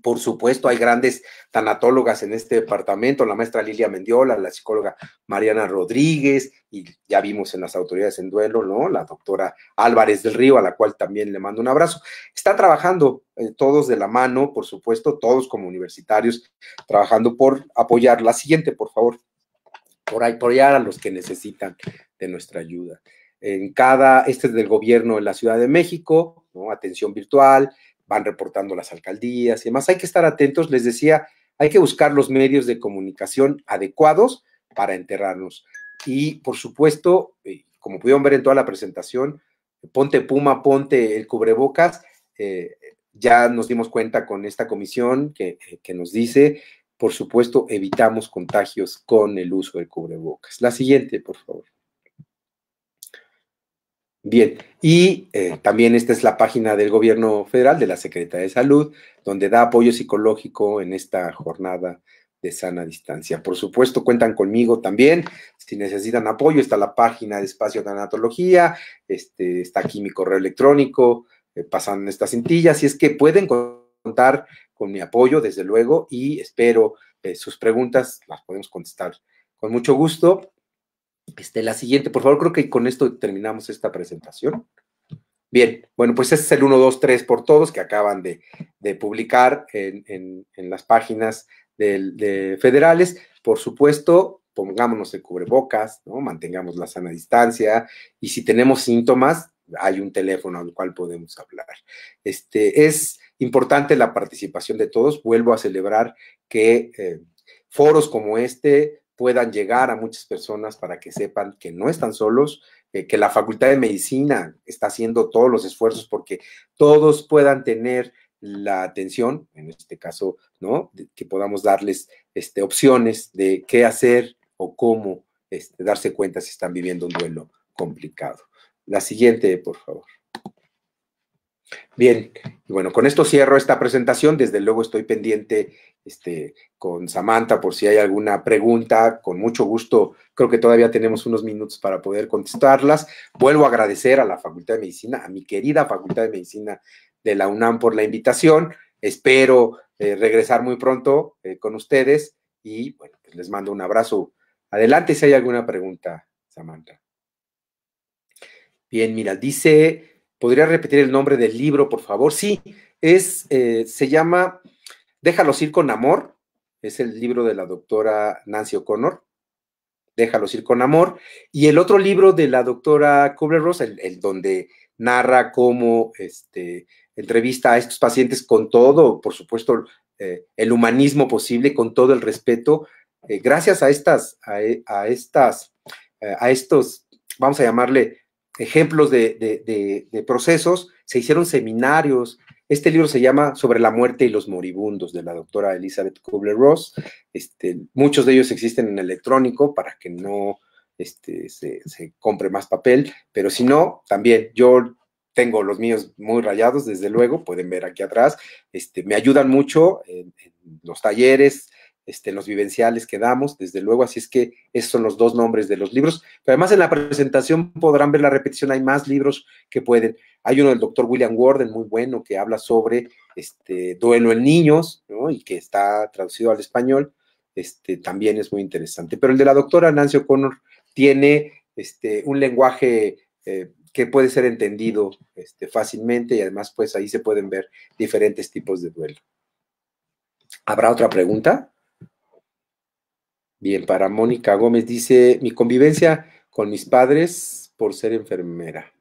por supuesto, hay grandes tanatólogas en este departamento, la maestra Lilia Mendiola, la psicóloga Mariana Rodríguez, y ya vimos en las autoridades en duelo, ¿no? La doctora Álvarez del Río, a la cual también le mando un abrazo. Está trabajando eh, todos de la mano, por supuesto, todos como universitarios, trabajando por apoyar. La siguiente, por favor, por apoyar a los que necesitan de nuestra ayuda. En cada, este es del gobierno de la Ciudad de México, ¿no? Atención virtual, van reportando las alcaldías y demás. Hay que estar atentos, les decía, hay que buscar los medios de comunicación adecuados para enterrarnos. Y por supuesto, eh, como pudieron ver en toda la presentación, ponte puma, ponte el cubrebocas. Eh, ya nos dimos cuenta con esta comisión que, eh, que nos dice, por supuesto, evitamos contagios con el uso del cubrebocas. La siguiente, por favor. Bien, y eh, también esta es la página del gobierno federal, de la Secretaría de Salud, donde da apoyo psicológico en esta jornada de sana distancia. Por supuesto, cuentan conmigo también. Si necesitan apoyo, está la página de Espacio de Anatología, este, está aquí mi correo electrónico, eh, pasan estas cintillas. y es que pueden contar con mi apoyo, desde luego, y espero eh, sus preguntas, las podemos contestar con mucho gusto. Este, la siguiente, por favor, creo que con esto terminamos esta presentación. Bien, bueno, pues ese es el 1, 2, 3 por todos que acaban de, publicar en, las páginas de, federales. Por supuesto, pongámonos el cubrebocas, ¿no? mantengamos la sana distancia y si tenemos síntomas, hay un teléfono al cual podemos hablar. Este, es importante la participación de todos. Vuelvo a celebrar que eh, foros como este puedan llegar a muchas personas para que sepan que no están solos, eh, que la Facultad de Medicina está haciendo todos los esfuerzos porque todos puedan tener la atención, en este caso, ¿no? que podamos darles este, opciones de qué hacer o cómo este, darse cuenta si están viviendo un duelo complicado. La siguiente, por favor. Bien, y bueno, con esto cierro esta presentación. Desde luego estoy pendiente este, con Samantha por si hay alguna pregunta. Con mucho gusto, creo que todavía tenemos unos minutos para poder contestarlas. Vuelvo a agradecer a la Facultad de Medicina, a mi querida Facultad de Medicina de la UNAM por la invitación. Espero eh, regresar muy pronto eh, con ustedes y bueno, pues les mando un abrazo. Adelante si hay alguna pregunta, Samantha. Bien, mira, dice ¿Podría repetir el nombre del libro, por favor? Sí, es, eh, se llama Déjalos ir con amor. Es el libro de la doctora Nancy O'Connor. Déjalos ir con amor. Y el otro libro de la doctora Kubler-Ross, el, donde narra cómo este, entrevista a estos pacientes con todo, por supuesto, eh, el humanismo posible, con todo el respeto, eh, gracias a estas, a e, estas, a estos, vamos a llamarle ejemplos de, procesos, se hicieron seminarios. Este libro se llama Sobre la muerte y los moribundos de la doctora Elizabeth Kubler-Ross. Este, muchos de ellos existen en electrónico para que no este, se, compre más papel, pero si no, también yo tengo los míos muy rayados, desde luego, pueden ver aquí atrás. Este, me ayudan mucho en los talleres, este, los vivenciales que damos, desde luego, así es que esos son los dos nombres de los libros. Pero además en la presentación podrán ver la repetición, hay más libros que pueden. Hay uno del doctor William Warden, muy bueno, que habla sobre este, duelo en niños, y que está traducido al español, este, también es muy interesante. Pero el de la doctora Nancy O'Connor tiene este, un lenguaje eh, que puede ser entendido este, fácilmente y además pues ahí se pueden ver diferentes tipos de duelo. ¿Habrá otra pregunta? Bien, para Mónica Gómez dice, mi convivencia con mis padres por ser enfermera.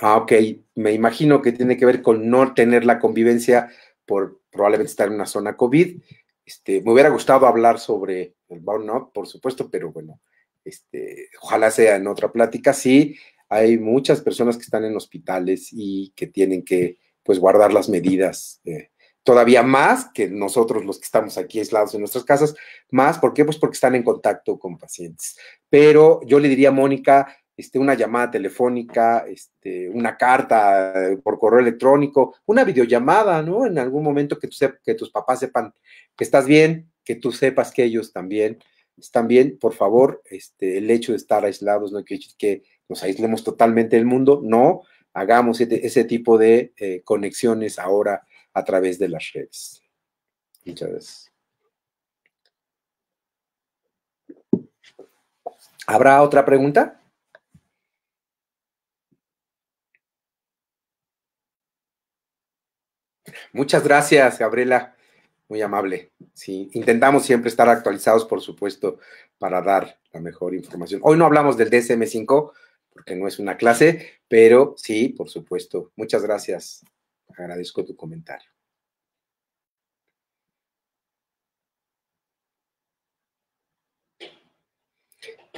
Ah, ok, me imagino que tiene que ver con no tener la convivencia por probablemente estar en una zona COVID. Este, me hubiera gustado hablar sobre el burnout, por supuesto, pero bueno, este, ojalá sea en otra plática. Sí, hay muchas personas que están en hospitales y que tienen que pues guardar las medidas eh, todavía más que nosotros los que estamos aquí aislados en nuestras casas, más, ¿por Pues porque están en contacto con pacientes. Pero yo le diría a Mónica, este, una llamada telefónica, este, una carta eh, por correo electrónico, una videollamada, ¿no? En algún momento que, tu que tus papás sepan que estás bien, que tú sepas que ellos también están bien. Por favor, este, el hecho de estar aislados no quiere decir que nos aislemos totalmente del mundo, no, hagamos ese, tipo de eh, conexiones ahora a través de las redes. Muchas gracias. ¿Habrá otra pregunta? Muchas gracias, Gabriela. Muy amable. Sí, intentamos siempre estar actualizados, por supuesto, para dar la mejor información. Hoy no hablamos del DSM-5 porque no es una clase, pero sí, por supuesto. Muchas gracias. Agradezco tu comentario.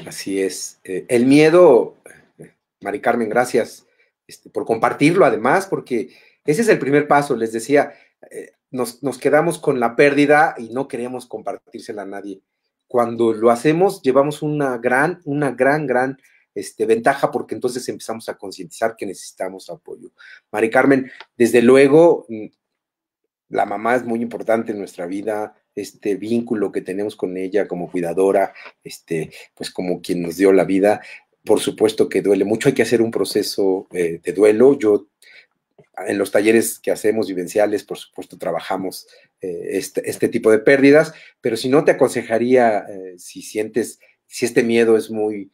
Así es. Eh, el miedo, Mari Carmen, gracias este, por compartirlo además, porque ese es el primer paso. Les decía, eh, nos, nos, quedamos con la pérdida y no queremos compartírsela a nadie. Cuando lo hacemos, llevamos una gran, una gran, gran este, ventaja porque entonces empezamos a concientizar que necesitamos apoyo. Mari Carmen, desde luego, mm, la mamá es muy importante en nuestra vida, este vínculo que tenemos con ella como cuidadora, este, pues como quien nos dio la vida, por supuesto que duele mucho, hay que hacer un proceso eh, de duelo. Yo, en los talleres que hacemos vivenciales, por supuesto, trabajamos eh, este, este, tipo de pérdidas, pero si no te aconsejaría, eh, si sientes, si este miedo es muy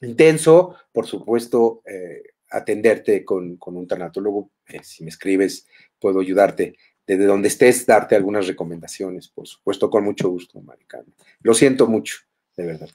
intenso, por supuesto, eh, atenderte con, un tanatólogo. Eh, si me escribes, puedo ayudarte desde donde estés, darte algunas recomendaciones, por supuesto, con mucho gusto, Maricano. Lo siento mucho, de verdad.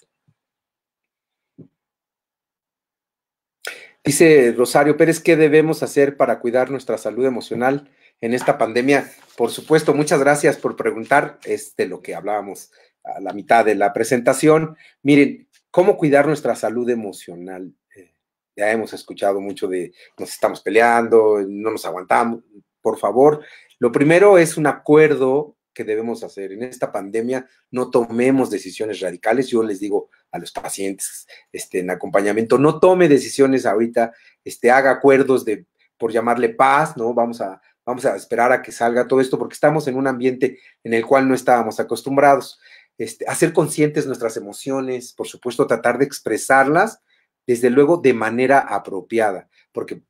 Dice Rosario Pérez, ¿qué debemos hacer para cuidar nuestra salud emocional en esta pandemia? Por supuesto, muchas gracias por preguntar. Es de lo que hablábamos a la mitad de la presentación. Miren, ¿Cómo cuidar nuestra salud emocional? Eh, ya hemos escuchado mucho de nos estamos peleando, no nos aguantamos. Por favor, lo primero es un acuerdo que debemos hacer. En esta pandemia no tomemos decisiones radicales. Yo les digo a los pacientes este, en acompañamiento, no tome decisiones ahorita, este, haga acuerdos de, por llamarle paz, ¿no? Vamos a, vamos a esperar a que salga todo esto porque estamos en un ambiente en el cual no estábamos acostumbrados. Este, hacer conscientes nuestras emociones, por supuesto, tratar de expresarlas, desde luego, de manera apropiada, porque,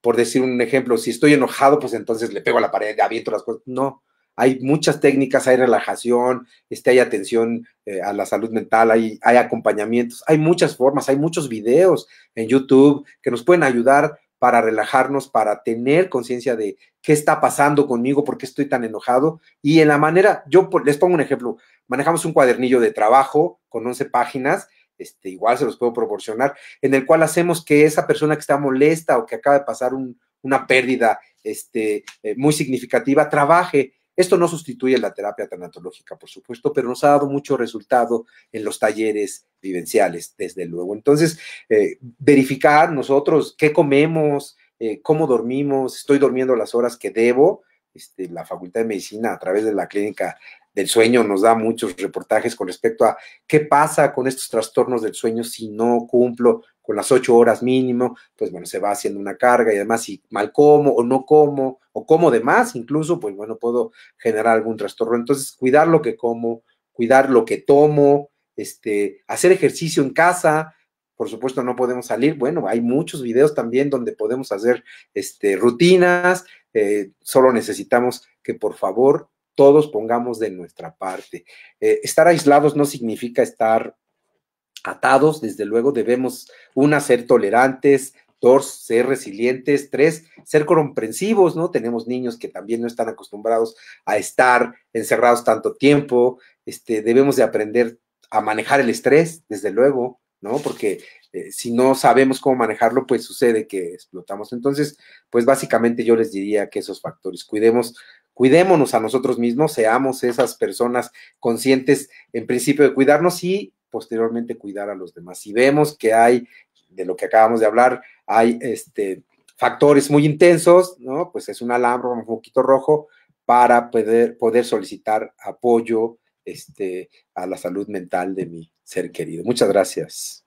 por decir un ejemplo, si estoy enojado, pues entonces le pego a la pared, aviento las cosas, no. Hay muchas técnicas, hay relajación, este, hay atención eh, a la salud mental, hay, hay acompañamientos, hay muchas formas, hay muchos videos en YouTube que nos pueden ayudar para relajarnos, para tener conciencia de qué está pasando conmigo, por qué estoy tan enojado. Y en la manera, yo les pongo un ejemplo, manejamos un cuadernillo de trabajo con 11 páginas, este, igual se los puedo proporcionar, en el cual hacemos que esa persona que está molesta o que acaba de pasar una pérdida este, eh, muy significativa trabaje esto no sustituye la terapia tanatológica, por supuesto, pero nos ha dado mucho resultado en los talleres vivenciales, desde luego. Entonces, eh, verificar nosotros qué comemos, eh, cómo dormimos, estoy durmiendo las horas que debo. Este, la Facultad de Medicina, a través de la clínica del sueño, nos da muchos reportajes con respecto a qué pasa con estos trastornos del sueño si no cumplo con las ocho horas mínimo, pues bueno, se va haciendo una carga y además si mal como o no como o como de más incluso, pues bueno, puedo generar algún trastorno. Entonces, cuidar lo que como, cuidar lo que tomo, este, hacer ejercicio en casa, por supuesto no podemos salir, bueno, hay muchos videos también donde podemos hacer este, rutinas, eh, solo necesitamos que por favor todos pongamos de nuestra parte. Eh, estar aislados no significa estar atados, desde luego debemos, una, ser tolerantes, dos, ser resilientes, tres, ser comprensivos, ¿no? Tenemos niños que también no están acostumbrados a estar encerrados tanto tiempo, este, debemos de aprender a manejar el estrés, desde luego, ¿no? Porque eh, si no sabemos cómo manejarlo, pues sucede que explotamos. Entonces, pues básicamente yo les diría que esos factores, cuidemos cuidémonos a nosotros mismos, seamos esas personas conscientes en principio de cuidarnos y posteriormente cuidar a los demás. Si vemos que hay, de lo que acabamos de hablar, hay este, factores muy intensos, ¿no? Pues es un alambre, un poquito rojo, para poder, poder solicitar apoyo este, a la salud mental de mi ser querido. Muchas gracias.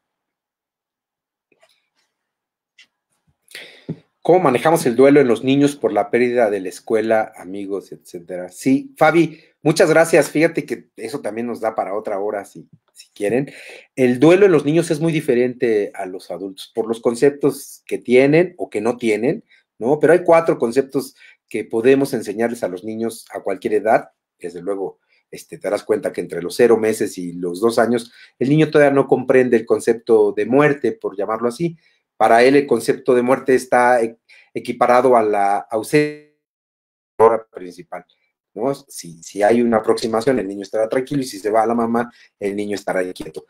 ¿Cómo manejamos el duelo en los niños por la pérdida de la escuela, amigos, etcétera? Sí, Fabi, Muchas gracias. Fíjate que eso también nos da para otra hora, si, quieren. El duelo en los niños es muy diferente a los adultos por los conceptos que tienen o que no tienen, ¿no? Pero hay cuatro conceptos que podemos enseñarles a los niños a cualquier edad. Desde luego, este, te darás cuenta que entre los cero meses y los dos años, el niño todavía no comprende el concepto de muerte, por llamarlo así. Para él el concepto de muerte está e-, equiparado a la ausencia principal. Si, si hay una aproximación, el niño estará tranquilo y si se va a la mamá, el niño estará inquieto.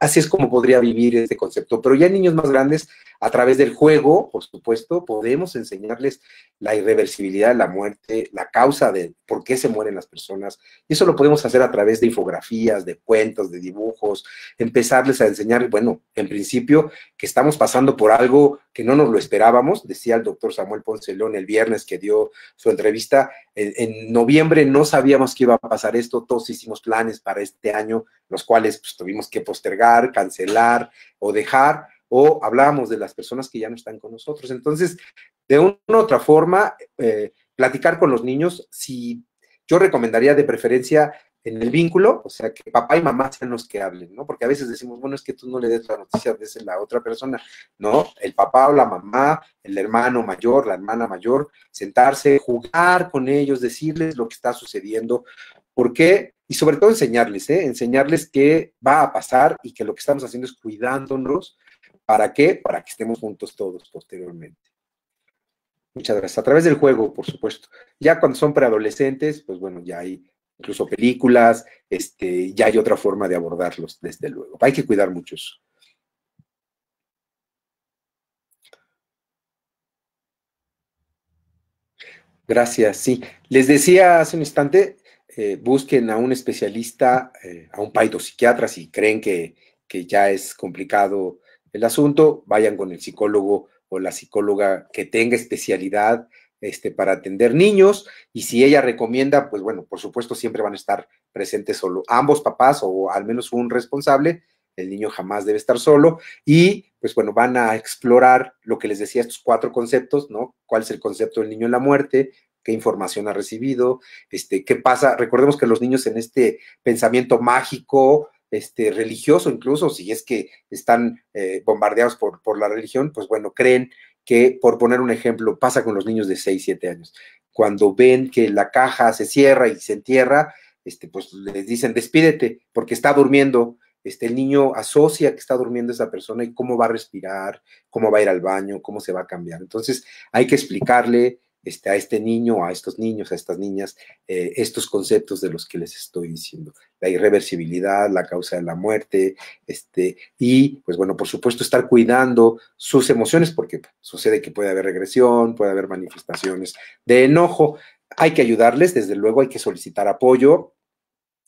Así es como podría vivir este concepto. Pero ya en niños más grandes a través del juego, por supuesto, podemos enseñarles la irreversibilidad de la muerte, la causa de por qué se mueren las personas. Y eso lo podemos hacer a través de infografías, de cuentos, de dibujos, empezarles a enseñar, bueno, en principio, que estamos pasando por algo que no nos lo esperábamos, decía el doctor Samuel Ponce León el viernes que dio su entrevista, en, noviembre no sabíamos que iba a pasar esto, todos hicimos planes para este año, los cuales pues, tuvimos que postergar, cancelar o dejar, o hablamos de las personas que ya no están con nosotros. Entonces, de una u otra forma, eh, platicar con los niños, si yo recomendaría de preferencia en el vínculo, o sea, que papá y mamá sean los que hablen, ¿no? Porque a veces decimos, bueno, es que tú no le des la noticia de la otra persona, ¿no? El papá o la mamá, el hermano mayor, la hermana mayor, sentarse, jugar con ellos, decirles lo que está sucediendo, ¿por qué? Y sobre todo enseñarles, ¿eh? Enseñarles qué va a pasar y que lo que estamos haciendo es cuidándonos ¿Para qué? Para que estemos juntos todos posteriormente. Muchas gracias. A través del juego, por supuesto. Ya cuando son preadolescentes, pues bueno, ya hay incluso películas, este, ya hay otra forma de abordarlos, desde luego. Hay que cuidar mucho eso. Gracias, sí. Les decía hace un instante, eh, busquen a un especialista, eh, a un psiquiatra, si creen que, que ya es complicado el asunto, vayan con el psicólogo o la psicóloga que tenga especialidad este, para atender niños y si ella recomienda, pues bueno, por supuesto siempre van a estar presentes solo ambos papás o al menos un responsable, el niño jamás debe estar solo y pues bueno, van a explorar lo que les decía, estos cuatro conceptos, ¿no? ¿Cuál es el concepto del niño en la muerte? qué información ha recibido, este, qué pasa, recordemos que los niños en este pensamiento mágico este, religioso, incluso si es que están eh, bombardeados por, la religión, pues bueno, creen que, por poner un ejemplo, pasa con los niños de 6, 7 años. Cuando ven que la caja se cierra y se entierra, este, pues les dicen, despídete, porque está durmiendo. Este, el niño asocia que está durmiendo esa persona y cómo va a respirar, cómo va a ir al baño, cómo se va a cambiar. Entonces, hay que explicarle este, a este niño, a estos niños, a estas niñas, eh, estos conceptos de los que les estoy diciendo. La irreversibilidad, la causa de la muerte, este, y pues bueno, por supuesto estar cuidando sus emociones porque sucede que puede haber regresión, puede haber manifestaciones de enojo. Hay que ayudarles, desde luego hay que solicitar apoyo.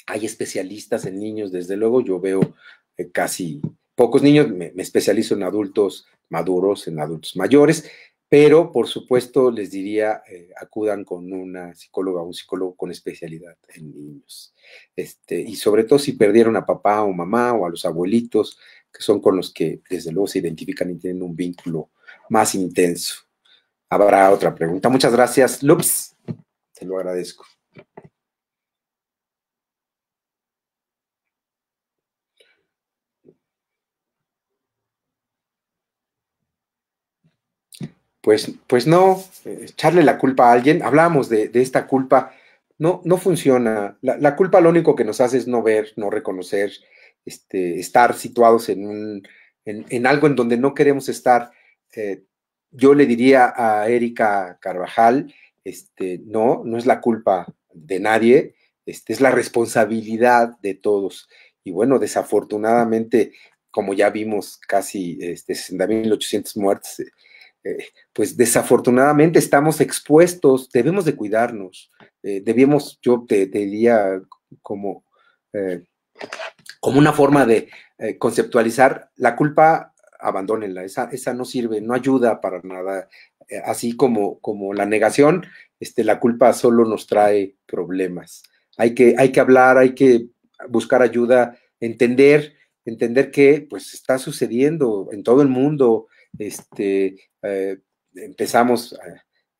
Hay especialistas en niños, desde luego. Yo veo eh, casi pocos niños, me especializo en adultos maduros, en adultos mayores, pero, por supuesto, les diría, eh, acudan con una psicóloga o un psicólogo con especialidad en niños. Este, y sobre todo si perdieron a papá o mamá o a los abuelitos, que son con los que desde luego se identifican y tienen un vínculo más intenso. Habrá otra pregunta. Muchas gracias, Lups. Te lo agradezco. Pues, pues, no, eh, echarle la culpa a alguien, Hablamos de, esta culpa, no, no funciona. La, culpa lo único que nos hace es no ver, no reconocer, este, estar situados en, en, algo en donde no queremos estar. Eh, yo le diría a Erika Carvajal, este, no, no es la culpa de nadie, este, es la responsabilidad de todos. Y bueno, desafortunadamente, como ya vimos, casi este, 60.800 muertes eh, pues desafortunadamente estamos expuestos, debemos de cuidarnos, eh, debemos, yo te, diría como, eh, como una forma de conceptualizar, la culpa, abandónenla, esa, esa no sirve, no ayuda para nada, así como, como la negación, este, la culpa solo nos trae problemas. Hay que, hay que hablar, hay que buscar ayuda, entender, entender que pues está sucediendo en todo el mundo, este, eh, empezamos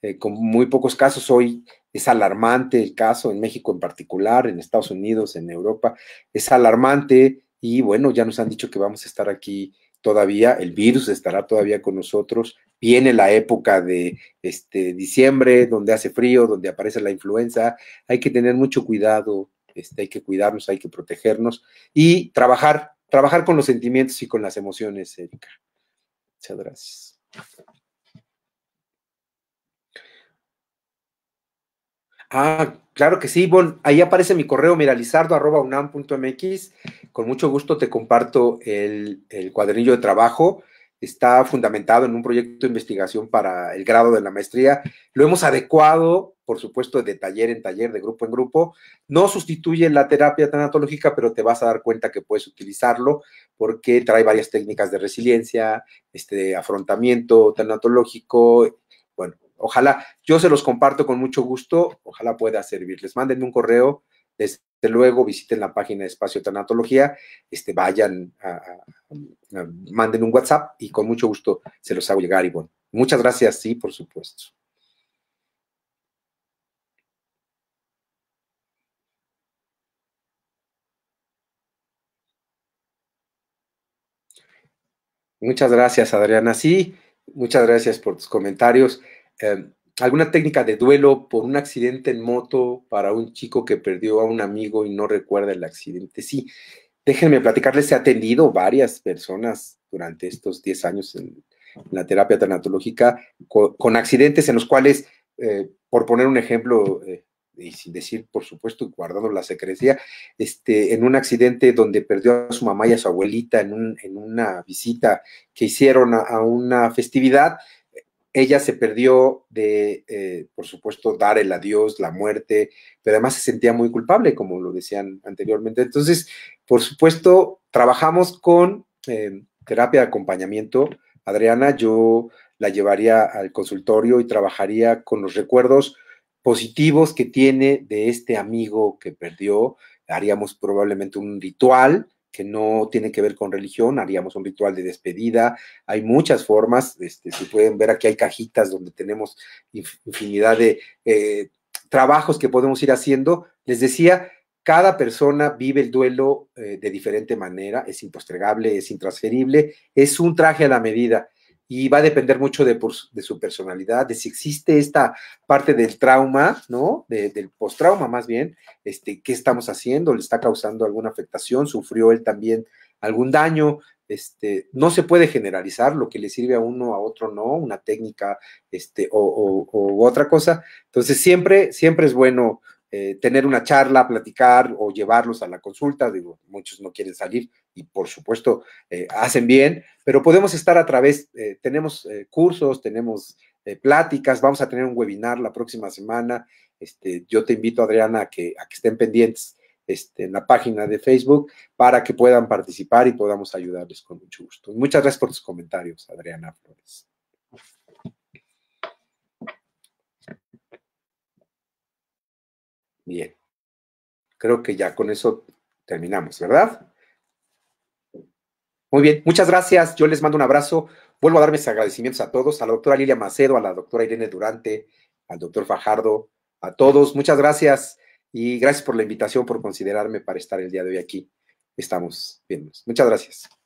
eh, con muy pocos casos. Hoy es alarmante el caso, en México en particular, en Estados Unidos, en Europa. Es alarmante y bueno, ya nos han dicho que vamos a estar aquí todavía, el virus estará todavía con nosotros. Viene la época de este, diciembre, donde hace frío, donde aparece la influenza. Hay que tener mucho cuidado, este, hay que cuidarnos, hay que protegernos y trabajar, trabajar con los sentimientos y con las emociones, Erika. Muchas gracias. Ah, claro que sí, Bon, Ahí aparece mi correo, mira, lizardo.unam.mx. Con mucho gusto te comparto el, el, cuadernillo de trabajo. Está fundamentado en un proyecto de investigación para el grado de la maestría. Lo hemos adecuado por supuesto, de taller en taller, de grupo en grupo. No sustituye la terapia tanatológica, pero te vas a dar cuenta que puedes utilizarlo porque trae varias técnicas de resiliencia, este afrontamiento tanatológico. Bueno, ojalá, yo se los comparto con mucho gusto, ojalá pueda servirles. Mándenme un correo, desde luego visiten la página de Espacio Tanatología, este, vayan, manden un WhatsApp y con mucho gusto se los hago llegar, bueno Muchas gracias, sí, por supuesto. Muchas gracias, Adriana. Sí, muchas gracias por tus comentarios. Em, ¿Alguna técnica de duelo por un accidente en moto para un chico que perdió a un amigo y no recuerda el accidente? Sí, déjenme platicarles, he atendido varias personas durante estos 10 años en, la terapia tanatológica con, accidentes en los cuales, eh, por poner un ejemplo, eh, y sin decir, por supuesto, guardando la secrecía, este, en un accidente donde perdió a su mamá y a su abuelita en, una visita que hicieron a, una festividad, ella se perdió de, eh, por supuesto, dar el adiós, la muerte, pero además se sentía muy culpable, como lo decían anteriormente. Entonces, por supuesto, trabajamos con eh, terapia de acompañamiento. Adriana, yo la llevaría al consultorio y trabajaría con los recuerdos positivos que tiene de este amigo que perdió. Haríamos probablemente un ritual que no tiene que ver con religión, haríamos un ritual de despedida, hay muchas formas, este, si pueden ver aquí hay cajitas donde tenemos infinidad de eh, trabajos que podemos ir haciendo. Les decía, cada persona vive el duelo eh, de diferente manera, es impostergable, es intransferible, es un traje a la medida y va a depender mucho de, de, su personalidad, de si existe esta parte del trauma, ¿no? Del del trauma más bien, este, ¿qué estamos haciendo? ¿Le está causando alguna afectación? ¿Sufrió él también algún daño? Este, no se puede generalizar lo que le sirve a uno, a otro no, una técnica este, o, o otra cosa. Entonces siempre, siempre es bueno eh, tener una charla, platicar o llevarlos a la consulta. Digo, muchos no quieren salir y por supuesto eh, hacen bien, pero podemos estar a través, eh, tenemos cursos, tenemos pláticas, vamos a tener un webinar la próxima semana. Este, yo te invito, Adriana, a que, a que estén pendientes este, en la página de Facebook para que puedan participar y podamos ayudarles con mucho gusto. Muchas gracias por tus comentarios, Adriana Flores. Bien. Creo que ya con eso terminamos, ¿verdad? Muy bien, muchas gracias. Yo les mando un abrazo. Vuelvo a dar mis agradecimientos a todos, a la doctora Lilia Macedo, a la doctora Irene Durante, al doctor Fajardo, a todos. Muchas gracias y gracias por la invitación, por considerarme para estar el día de hoy aquí. Estamos viendo. Pues. Muchas gracias.